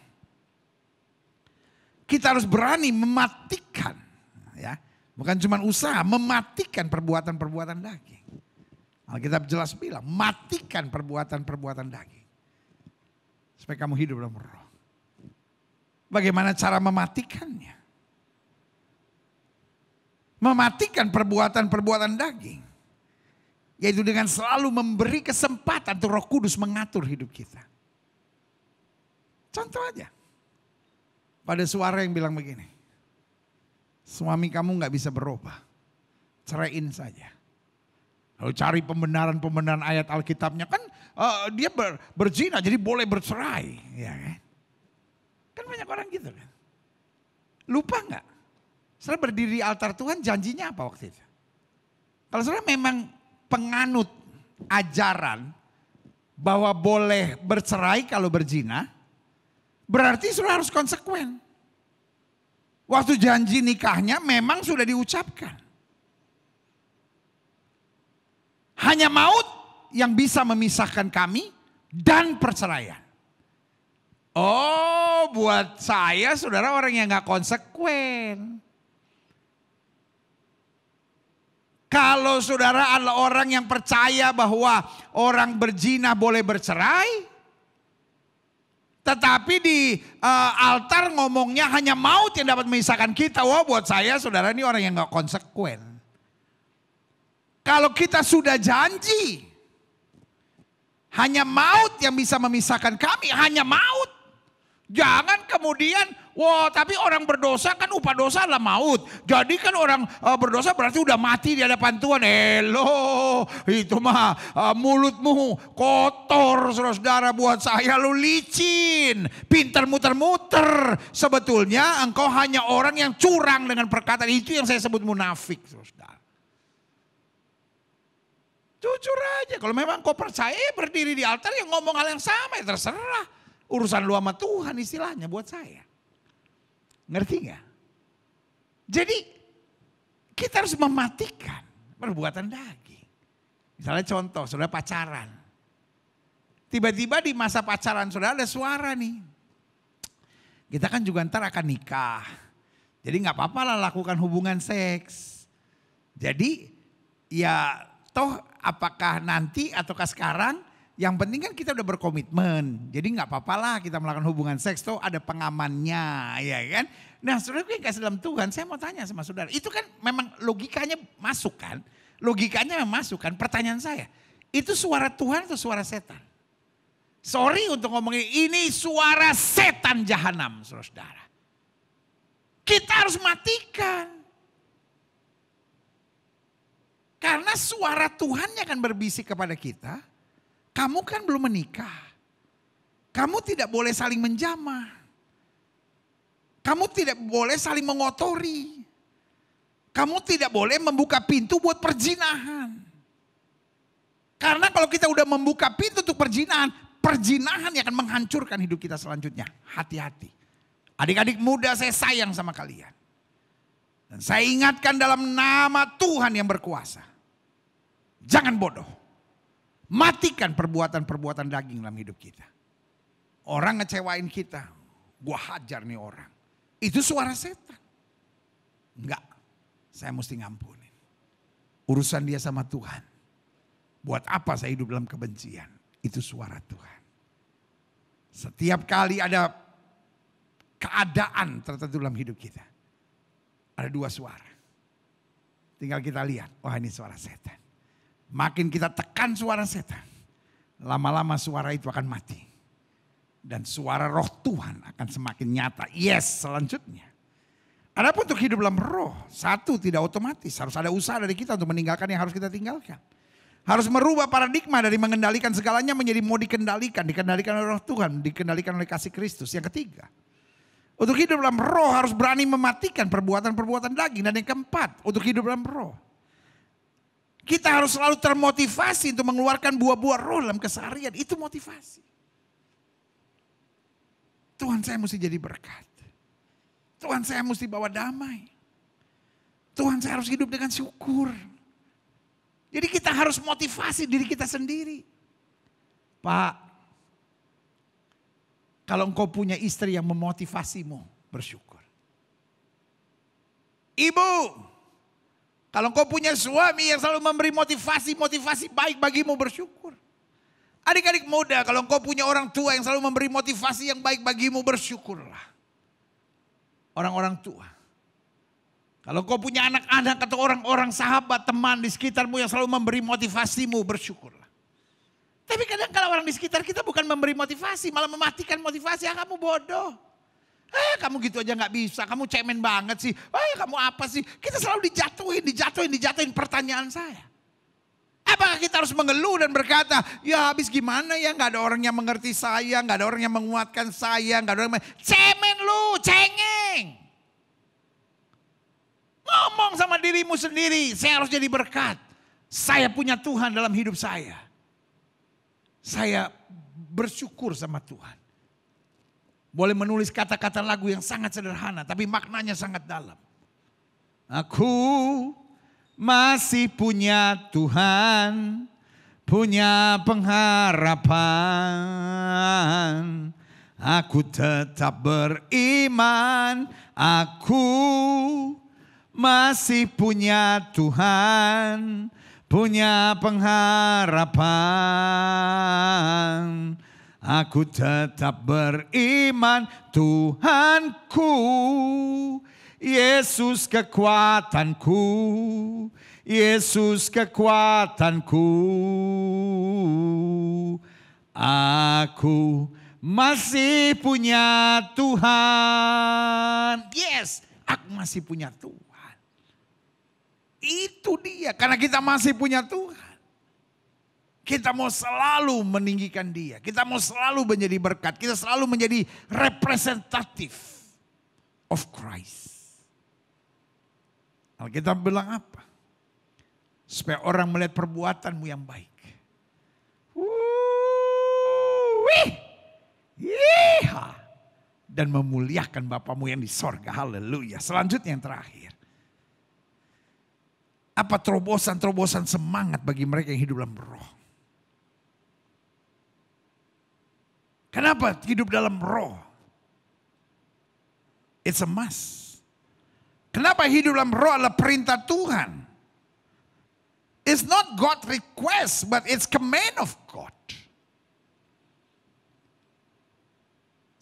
kita harus berani mematikan, ya, bukan cuma usaha, mematikan perbuatan-perbuatan daging. Alkitab jelas bilang, matikan perbuatan-perbuatan daging. Supaya kamu hidup dalam roh. Bagaimana cara mematikannya? mematikan perbuatan-perbuatan daging. Yaitu dengan selalu memberi kesempatan untuk roh kudus mengatur hidup kita. Contoh aja. Pada suara yang bilang begini. Suami kamu gak bisa berubah. Ceraiin saja. Lalu cari pembenaran-pembenaran ayat Alkitabnya. Kan uh, dia ber, berzina jadi boleh bercerai. Ya kan? kan banyak orang gitu kan. Lupa gak? Saudara berdiri di altar Tuhan janjinya apa waktu itu? Kalau saudara memang penganut ajaran bahwa boleh bercerai kalau berzina, berarti saudara harus konsekuen. Waktu janji nikahnya memang sudah diucapkan. Hanya maut yang bisa memisahkan kami dan perceraian. Oh, buat saya saudara orang yang gak konsekuen. Kalau saudara adalah orang yang percaya bahwa orang berzina boleh bercerai, tetapi di uh, altar ngomongnya hanya maut yang dapat memisahkan kita. Wah, buat saya saudara ini orang yang nggak konsekuen. Kalau kita sudah janji, hanya maut yang bisa memisahkan kami, hanya maut. Jangan kemudian Wah, tapi orang berdosa kan upah dosa adalah maut. Jadi kan orang uh, berdosa berarti udah mati di hadapan Tuhan. Elo, itu mah uh, mulutmu kotor, saudara-saudara buat saya lu licin, pinter muter-muter. Sebetulnya engkau hanya orang yang curang dengan perkataan itu yang saya sebut munafik, saudara. Jujur aja, kalau memang kau percaya berdiri di altar yang ngomong hal yang sama ya terserah. Urusan lu sama Tuhan istilahnya buat saya. Ngerti nggak? Jadi kita harus mematikan perbuatan daging. Misalnya contoh, sudah pacaran. Tiba-tiba di masa pacaran sudah ada suara nih. Kita kan juga ntar akan nikah. Jadi gak apa-apa lah lakukan hubungan seks. Jadi ya toh apakah nanti ataukah sekarang yang penting kan kita udah berkomitmen. Jadi nggak apa lah kita melakukan hubungan seks tuh ada pengamannya, ya kan? Nah, saudara yang kasih dalam Tuhan, saya mau tanya sama saudara. Itu kan memang logikanya masuk kan? Logikanya memang masuk kan? Pertanyaan saya, itu suara Tuhan atau suara setan? Sorry untuk ngomongin ini suara setan jahanam, saudara. Kita harus matikan. Karena suara Tuhan yang akan berbisik kepada kita kamu kan belum menikah. Kamu tidak boleh saling menjamah. Kamu tidak boleh saling mengotori. Kamu tidak boleh membuka pintu buat perjinahan. Karena kalau kita udah membuka pintu untuk perjinahan, perjinahan yang akan menghancurkan hidup kita selanjutnya. Hati-hati. Adik-adik muda saya sayang sama kalian. Dan saya ingatkan dalam nama Tuhan yang berkuasa. Jangan bodoh. Matikan perbuatan-perbuatan daging dalam hidup kita. Orang ngecewain kita. Gua hajar nih orang. Itu suara setan. Enggak. Saya mesti ngampunin. Urusan dia sama Tuhan. Buat apa saya hidup dalam kebencian? Itu suara Tuhan. Setiap kali ada keadaan tertentu dalam hidup kita. Ada dua suara. Tinggal kita lihat, wah ini suara setan. Makin kita tekan suara setan, lama-lama suara itu akan mati. Dan suara roh Tuhan akan semakin nyata. Yes, selanjutnya. Adapun untuk hidup dalam roh, satu tidak otomatis. Harus ada usaha dari kita untuk meninggalkan yang harus kita tinggalkan. Harus merubah paradigma dari mengendalikan segalanya menjadi mau dikendalikan. Dikendalikan oleh roh Tuhan, dikendalikan oleh kasih Kristus. Yang ketiga, untuk hidup dalam roh harus berani mematikan perbuatan-perbuatan daging. Dan yang keempat, untuk hidup dalam roh kita harus selalu termotivasi untuk mengeluarkan buah-buah roh dalam keseharian. Itu motivasi. Tuhan saya mesti jadi berkat. Tuhan saya mesti bawa damai. Tuhan saya harus hidup dengan syukur. Jadi kita harus motivasi diri kita sendiri. Pak, kalau engkau punya istri yang memotivasimu, bersyukur. Ibu, kalau engkau punya suami yang selalu memberi motivasi-motivasi baik bagimu bersyukur. Adik-adik muda, kalau engkau punya orang tua yang selalu memberi motivasi yang baik bagimu bersyukurlah. Orang-orang tua. Kalau engkau punya anak-anak atau orang-orang sahabat, teman di sekitarmu yang selalu memberi motivasimu bersyukurlah. Tapi kadang kalau orang di sekitar kita bukan memberi motivasi, malah mematikan motivasi, ah kamu bodoh. Eh kamu gitu aja gak bisa, kamu cemen banget sih. Eh kamu apa sih? Kita selalu dijatuhin, dijatuhin, dijatuhin pertanyaan saya. Apakah kita harus mengeluh dan berkata, ya habis gimana ya Gak ada orang yang mengerti saya, gak ada orang yang menguatkan saya, gak ada orang yang... Cemen lu, cengeng. Ngomong sama dirimu sendiri, saya harus jadi berkat. Saya punya Tuhan dalam hidup saya. Saya bersyukur sama Tuhan. Boleh menulis kata-kata lagu yang sangat sederhana tapi maknanya sangat dalam. Aku masih punya Tuhan, punya pengharapan. Aku tetap beriman, aku masih punya Tuhan, punya pengharapan. Aku tetap beriman Tuhanku. Yesus kekuatanku. Yesus kekuatanku. Aku masih punya Tuhan. Yes, aku masih punya Tuhan. Itu dia, karena kita masih punya Tuhan. Kita mau selalu meninggikan dia. Kita mau selalu menjadi berkat. Kita selalu menjadi representatif of Christ. kita bilang apa? Supaya orang melihat perbuatanmu yang baik. Wih, Dan memuliakan Bapamu yang di sorga. Haleluya. Selanjutnya yang terakhir apa terobosan-terobosan semangat bagi mereka yang hidup dalam roh. Kenapa hidup dalam roh? It's a must. Kenapa hidup dalam roh adalah perintah Tuhan? It's not God request, but it's command of God.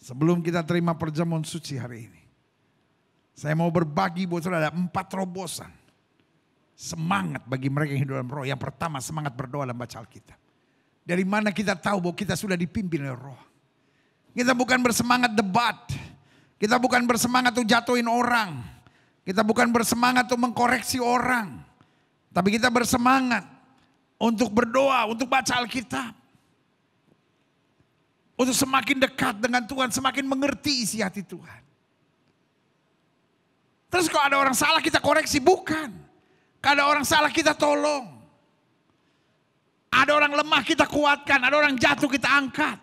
Sebelum kita terima perjamuan suci hari ini, saya mau berbagi buat saudara ada empat terobosan. Semangat bagi mereka yang hidup dalam roh. Yang pertama semangat berdoa dalam baca Alkitab. Dari mana kita tahu bahwa kita sudah dipimpin oleh roh. Kita bukan bersemangat debat. Kita bukan bersemangat tuh jatuhin orang. Kita bukan bersemangat tuh mengkoreksi orang. Tapi kita bersemangat untuk berdoa, untuk baca Alkitab. Untuk semakin dekat dengan Tuhan, semakin mengerti isi hati Tuhan. Terus kalau ada orang salah kita koreksi, bukan. Kalau ada orang salah kita tolong. Ada orang lemah kita kuatkan, ada orang jatuh kita angkat.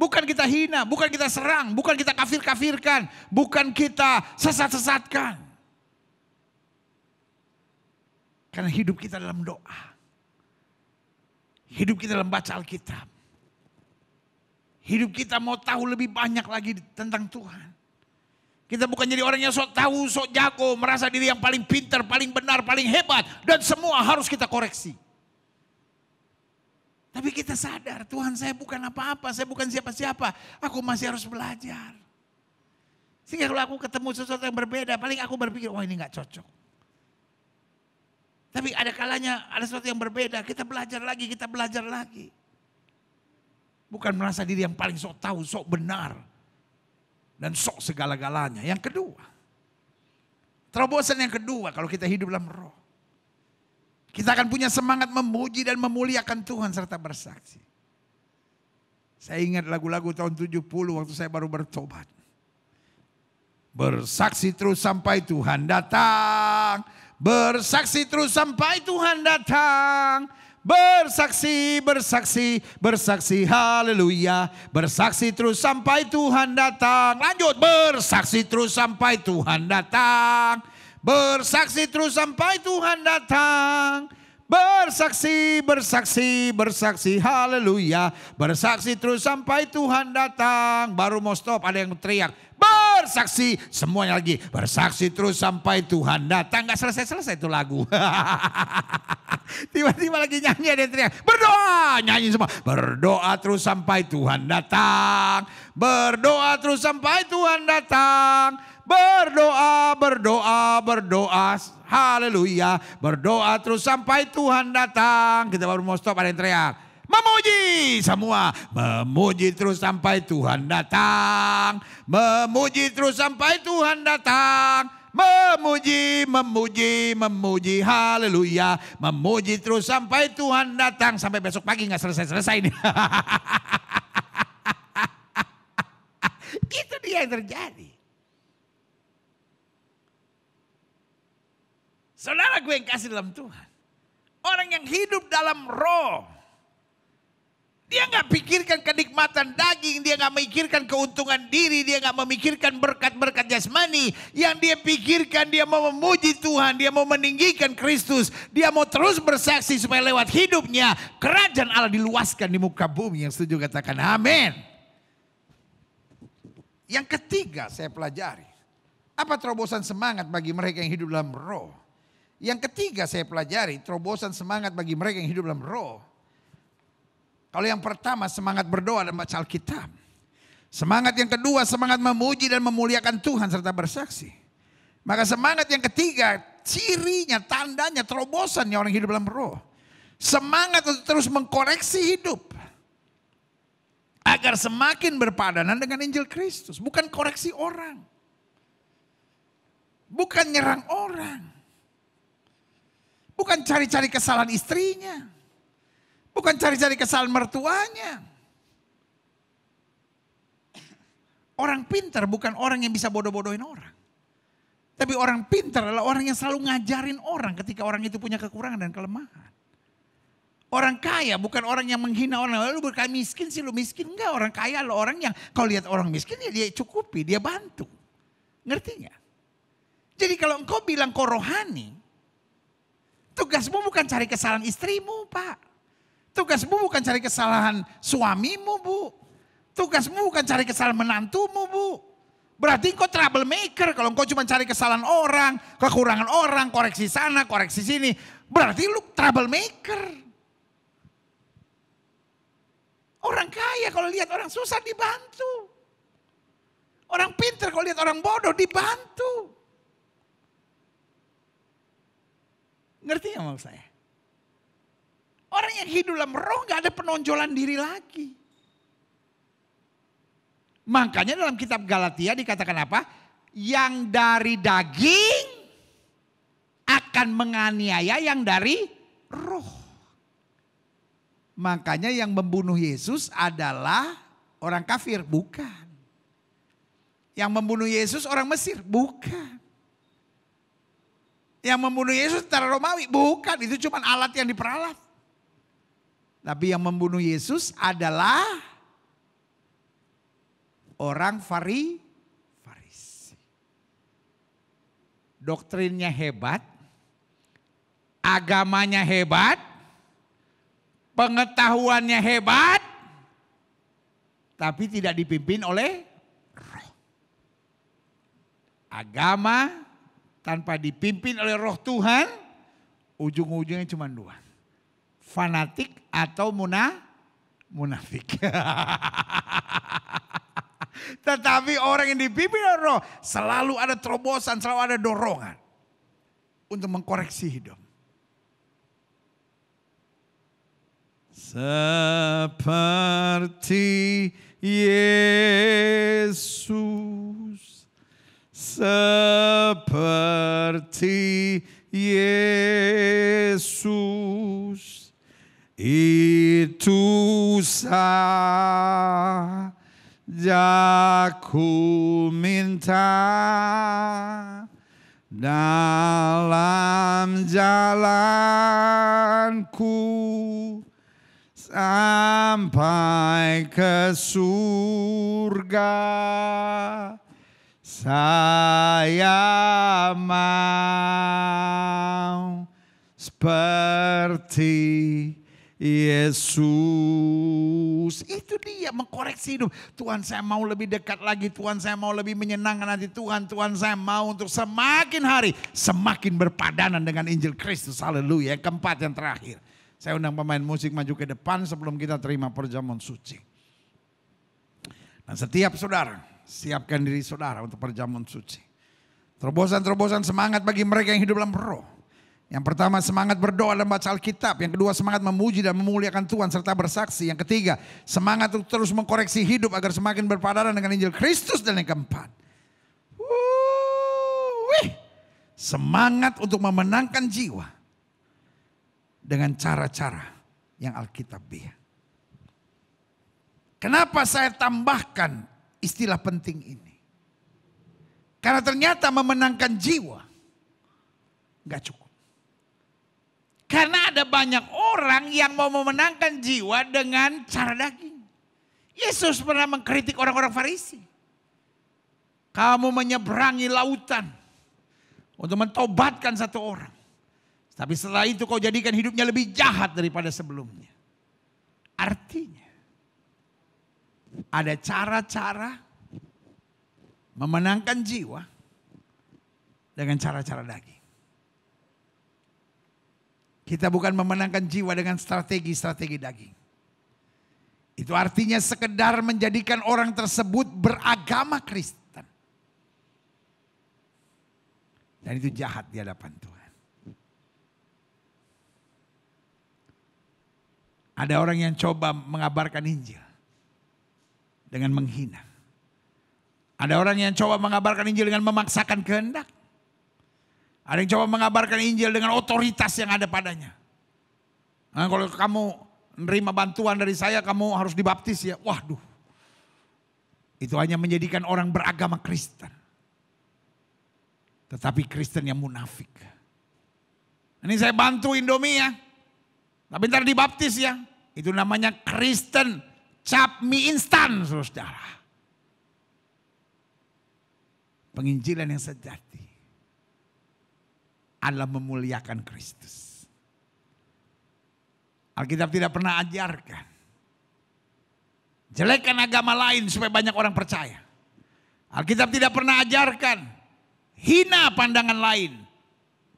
Bukan kita hina, bukan kita serang, bukan kita kafir-kafirkan, bukan kita sesat-sesatkan. Karena hidup kita dalam doa. Hidup kita dalam baca Alkitab. Hidup kita mau tahu lebih banyak lagi tentang Tuhan. Kita bukan jadi orang yang sok tahu, sok jago, merasa diri yang paling pintar, paling benar, paling hebat. Dan semua harus kita koreksi. Tapi kita sadar, Tuhan saya bukan apa-apa, saya bukan siapa-siapa. Aku masih harus belajar. Sehingga kalau aku ketemu sesuatu yang berbeda, paling aku berpikir, wah oh, ini gak cocok. Tapi ada kalanya ada sesuatu yang berbeda, kita belajar lagi, kita belajar lagi. Bukan merasa diri yang paling sok tahu, sok benar. Dan sok segala-galanya. Yang kedua. Terobosan yang kedua kalau kita hidup dalam roh. Kita akan punya semangat memuji dan memuliakan Tuhan serta bersaksi. Saya ingat lagu-lagu tahun 70 waktu saya baru bertobat. Bersaksi terus sampai Tuhan datang. Bersaksi terus sampai Tuhan datang. Bersaksi, bersaksi, bersaksi, haleluya. Bersaksi terus sampai Tuhan datang. Lanjut, bersaksi terus sampai Tuhan datang. Bersaksi terus sampai Tuhan datang. Bersaksi, bersaksi, bersaksi, haleluya. Bersaksi terus sampai Tuhan datang. Baru mau stop, ada yang teriak. Bersaksi, semuanya lagi. Bersaksi terus sampai Tuhan datang. Gak selesai-selesai itu lagu. Tiba-tiba lagi nyanyi ada yang teriak. Berdoa, nyanyi semua. Berdoa terus sampai Tuhan datang. Berdoa terus sampai Tuhan datang. Berdoa, berdoa, berdoa. Haleluya. Berdoa terus sampai Tuhan datang. Kita baru mau stop ada yang teriak memuji semua memuji terus sampai Tuhan datang memuji terus sampai Tuhan datang memuji memuji memuji haleluya memuji terus sampai Tuhan datang sampai besok pagi gak selesai-selesai ini itu dia yang terjadi Saudara gue yang kasih dalam Tuhan. Orang yang hidup dalam roh. Dia nggak pikirkan kenikmatan daging, dia nggak memikirkan keuntungan diri, dia nggak memikirkan berkat-berkat jasmani. Yang dia pikirkan dia mau memuji Tuhan, dia mau meninggikan Kristus, dia mau terus bersaksi supaya lewat hidupnya kerajaan Allah diluaskan di muka bumi. Yang setuju katakan amin. Yang ketiga saya pelajari, apa terobosan semangat bagi mereka yang hidup dalam roh? Yang ketiga saya pelajari terobosan semangat bagi mereka yang hidup dalam roh. Kalau yang pertama semangat berdoa dan baca Alkitab. Semangat yang kedua semangat memuji dan memuliakan Tuhan serta bersaksi. Maka semangat yang ketiga cirinya, tandanya, terobosannya orang hidup dalam roh. Semangat untuk terus mengkoreksi hidup. Agar semakin berpadanan dengan Injil Kristus. Bukan koreksi orang. Bukan nyerang orang. Bukan cari-cari kesalahan istrinya. Bukan cari-cari kesalahan mertuanya. Orang pintar bukan orang yang bisa bodoh-bodohin orang. Tapi orang pintar adalah orang yang selalu ngajarin orang ketika orang itu punya kekurangan dan kelemahan. Orang kaya bukan orang yang menghina orang. lu bukan miskin sih lu miskin. Enggak orang kaya lo orang yang kalau lihat orang miskin ya dia cukupi, dia bantu. Ngerti nggak? Jadi kalau engkau bilang kau rohani, Tugasmu bukan cari kesalahan istrimu, Pak. Tugasmu bukan cari kesalahan suamimu, Bu. Tugasmu bukan cari kesalahan menantumu, Bu. Berarti engkau troublemaker kalau engkau cuma cari kesalahan orang, kekurangan orang, koreksi sana, koreksi sini. Berarti lu troublemaker. Orang kaya kalau lihat orang susah dibantu. Orang pinter kalau lihat orang bodoh dibantu. Ngerti gak maksud saya? Orang yang hidup dalam roh gak ada penonjolan diri lagi. Makanya dalam kitab Galatia dikatakan apa? Yang dari daging akan menganiaya yang dari roh. Makanya yang membunuh Yesus adalah orang kafir, bukan. Yang membunuh Yesus orang Mesir, bukan. Yang membunuh Yesus secara Romawi. Bukan, itu cuma alat yang diperalat. Tapi yang membunuh Yesus adalah orang Fari, Farisi. Doktrinnya hebat, agamanya hebat, pengetahuannya hebat, tapi tidak dipimpin oleh roh. Agama tanpa dipimpin oleh roh Tuhan, ujung-ujungnya cuma dua. Fanatik atau muna, munafik. Tetapi orang yang dipimpin oleh roh selalu ada terobosan, selalu ada dorongan untuk mengkoreksi hidup. Seperti Yesus seperti Yesus itu saja ku minta dalam jalanku sampai ke surga saya mau seperti Yesus. Itu dia mengkoreksi hidup. Tuhan saya mau lebih dekat lagi. Tuhan saya mau lebih menyenangkan hati Tuhan. Tuhan saya mau untuk semakin hari. Semakin berpadanan dengan Injil Kristus. Haleluya. Keempat yang terakhir. Saya undang pemain musik maju ke depan sebelum kita terima perjamuan suci. Dan nah, setiap saudara siapkan diri saudara untuk perjamuan suci. Terobosan-terobosan semangat bagi mereka yang hidup dalam roh. Yang pertama semangat berdoa dan baca Alkitab. Yang kedua semangat memuji dan memuliakan Tuhan serta bersaksi. Yang ketiga semangat untuk terus mengkoreksi hidup agar semakin berpadanan dengan Injil Kristus. Dan yang keempat. semangat untuk memenangkan jiwa. Dengan cara-cara yang Alkitab biar. Kenapa saya tambahkan istilah penting ini. Karena ternyata memenangkan jiwa nggak cukup. Karena ada banyak orang yang mau memenangkan jiwa dengan cara daging. Yesus pernah mengkritik orang-orang Farisi. Kamu menyeberangi lautan untuk mentobatkan satu orang. Tapi setelah itu kau jadikan hidupnya lebih jahat daripada sebelumnya. Artinya ada cara-cara memenangkan jiwa dengan cara-cara daging. Kita bukan memenangkan jiwa dengan strategi-strategi daging. Itu artinya sekedar menjadikan orang tersebut beragama Kristen. Dan itu jahat di hadapan Tuhan. Ada orang yang coba mengabarkan Injil dengan menghina. Ada orang yang coba mengabarkan Injil dengan memaksakan kehendak. Ada yang coba mengabarkan Injil dengan otoritas yang ada padanya. Nah, kalau kamu menerima bantuan dari saya, kamu harus dibaptis ya. Waduh, itu hanya menjadikan orang beragama Kristen. Tetapi Kristen yang munafik. Ini saya bantu Indomie ya. Tapi ntar dibaptis ya. Itu namanya Kristen cap mie instan saudara. Penginjilan yang sejati adalah memuliakan Kristus. Alkitab tidak pernah ajarkan. Jelekkan agama lain supaya banyak orang percaya. Alkitab tidak pernah ajarkan. Hina pandangan lain.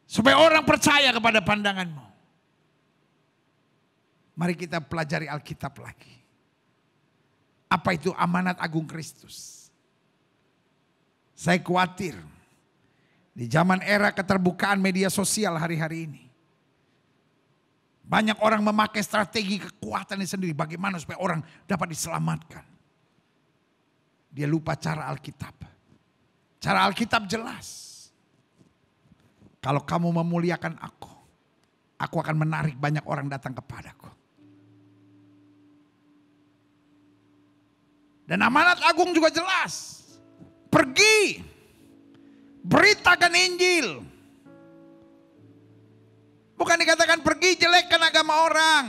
Supaya orang percaya kepada pandanganmu. Mari kita pelajari Alkitab lagi. Apa itu amanat agung Kristus? Saya khawatir di zaman era keterbukaan media sosial hari-hari ini. Banyak orang memakai strategi kekuatannya sendiri bagaimana supaya orang dapat diselamatkan. Dia lupa cara Alkitab. Cara Alkitab jelas. Kalau kamu memuliakan aku, aku akan menarik banyak orang datang kepadaku. Dan amanat agung juga jelas. Pergi, beritakan Injil. Bukan dikatakan pergi jelekkan agama orang.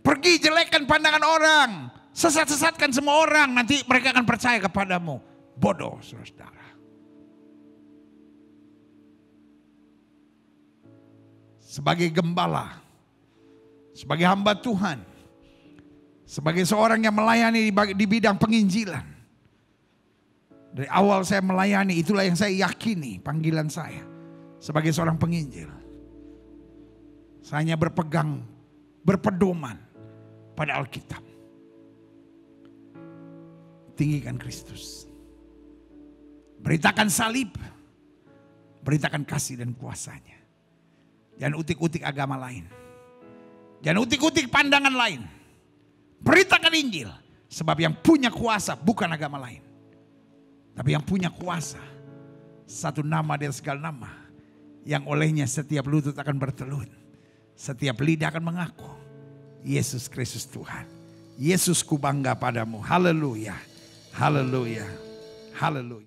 Pergi jelekkan pandangan orang. Sesat-sesatkan semua orang. Nanti mereka akan percaya kepadamu. Bodoh saudara. Sebagai gembala. Sebagai hamba Tuhan. Sebagai seorang yang melayani di bidang penginjilan. Dari awal saya melayani, itulah yang saya yakini panggilan saya. Sebagai seorang penginjil. Saya hanya berpegang, berpedoman pada Alkitab. Tinggikan Kristus. Beritakan salib. Beritakan kasih dan kuasanya. Jangan utik-utik agama lain. Jangan utik-utik pandangan lain. Beritakan Injil. Sebab yang punya kuasa bukan agama lain. Tapi yang punya kuasa. Satu nama dan segala nama. Yang olehnya setiap lutut akan bertelun. Setiap lidah akan mengaku. Yesus Kristus Tuhan. Yesusku bangga padamu. Haleluya. Haleluya. Haleluya.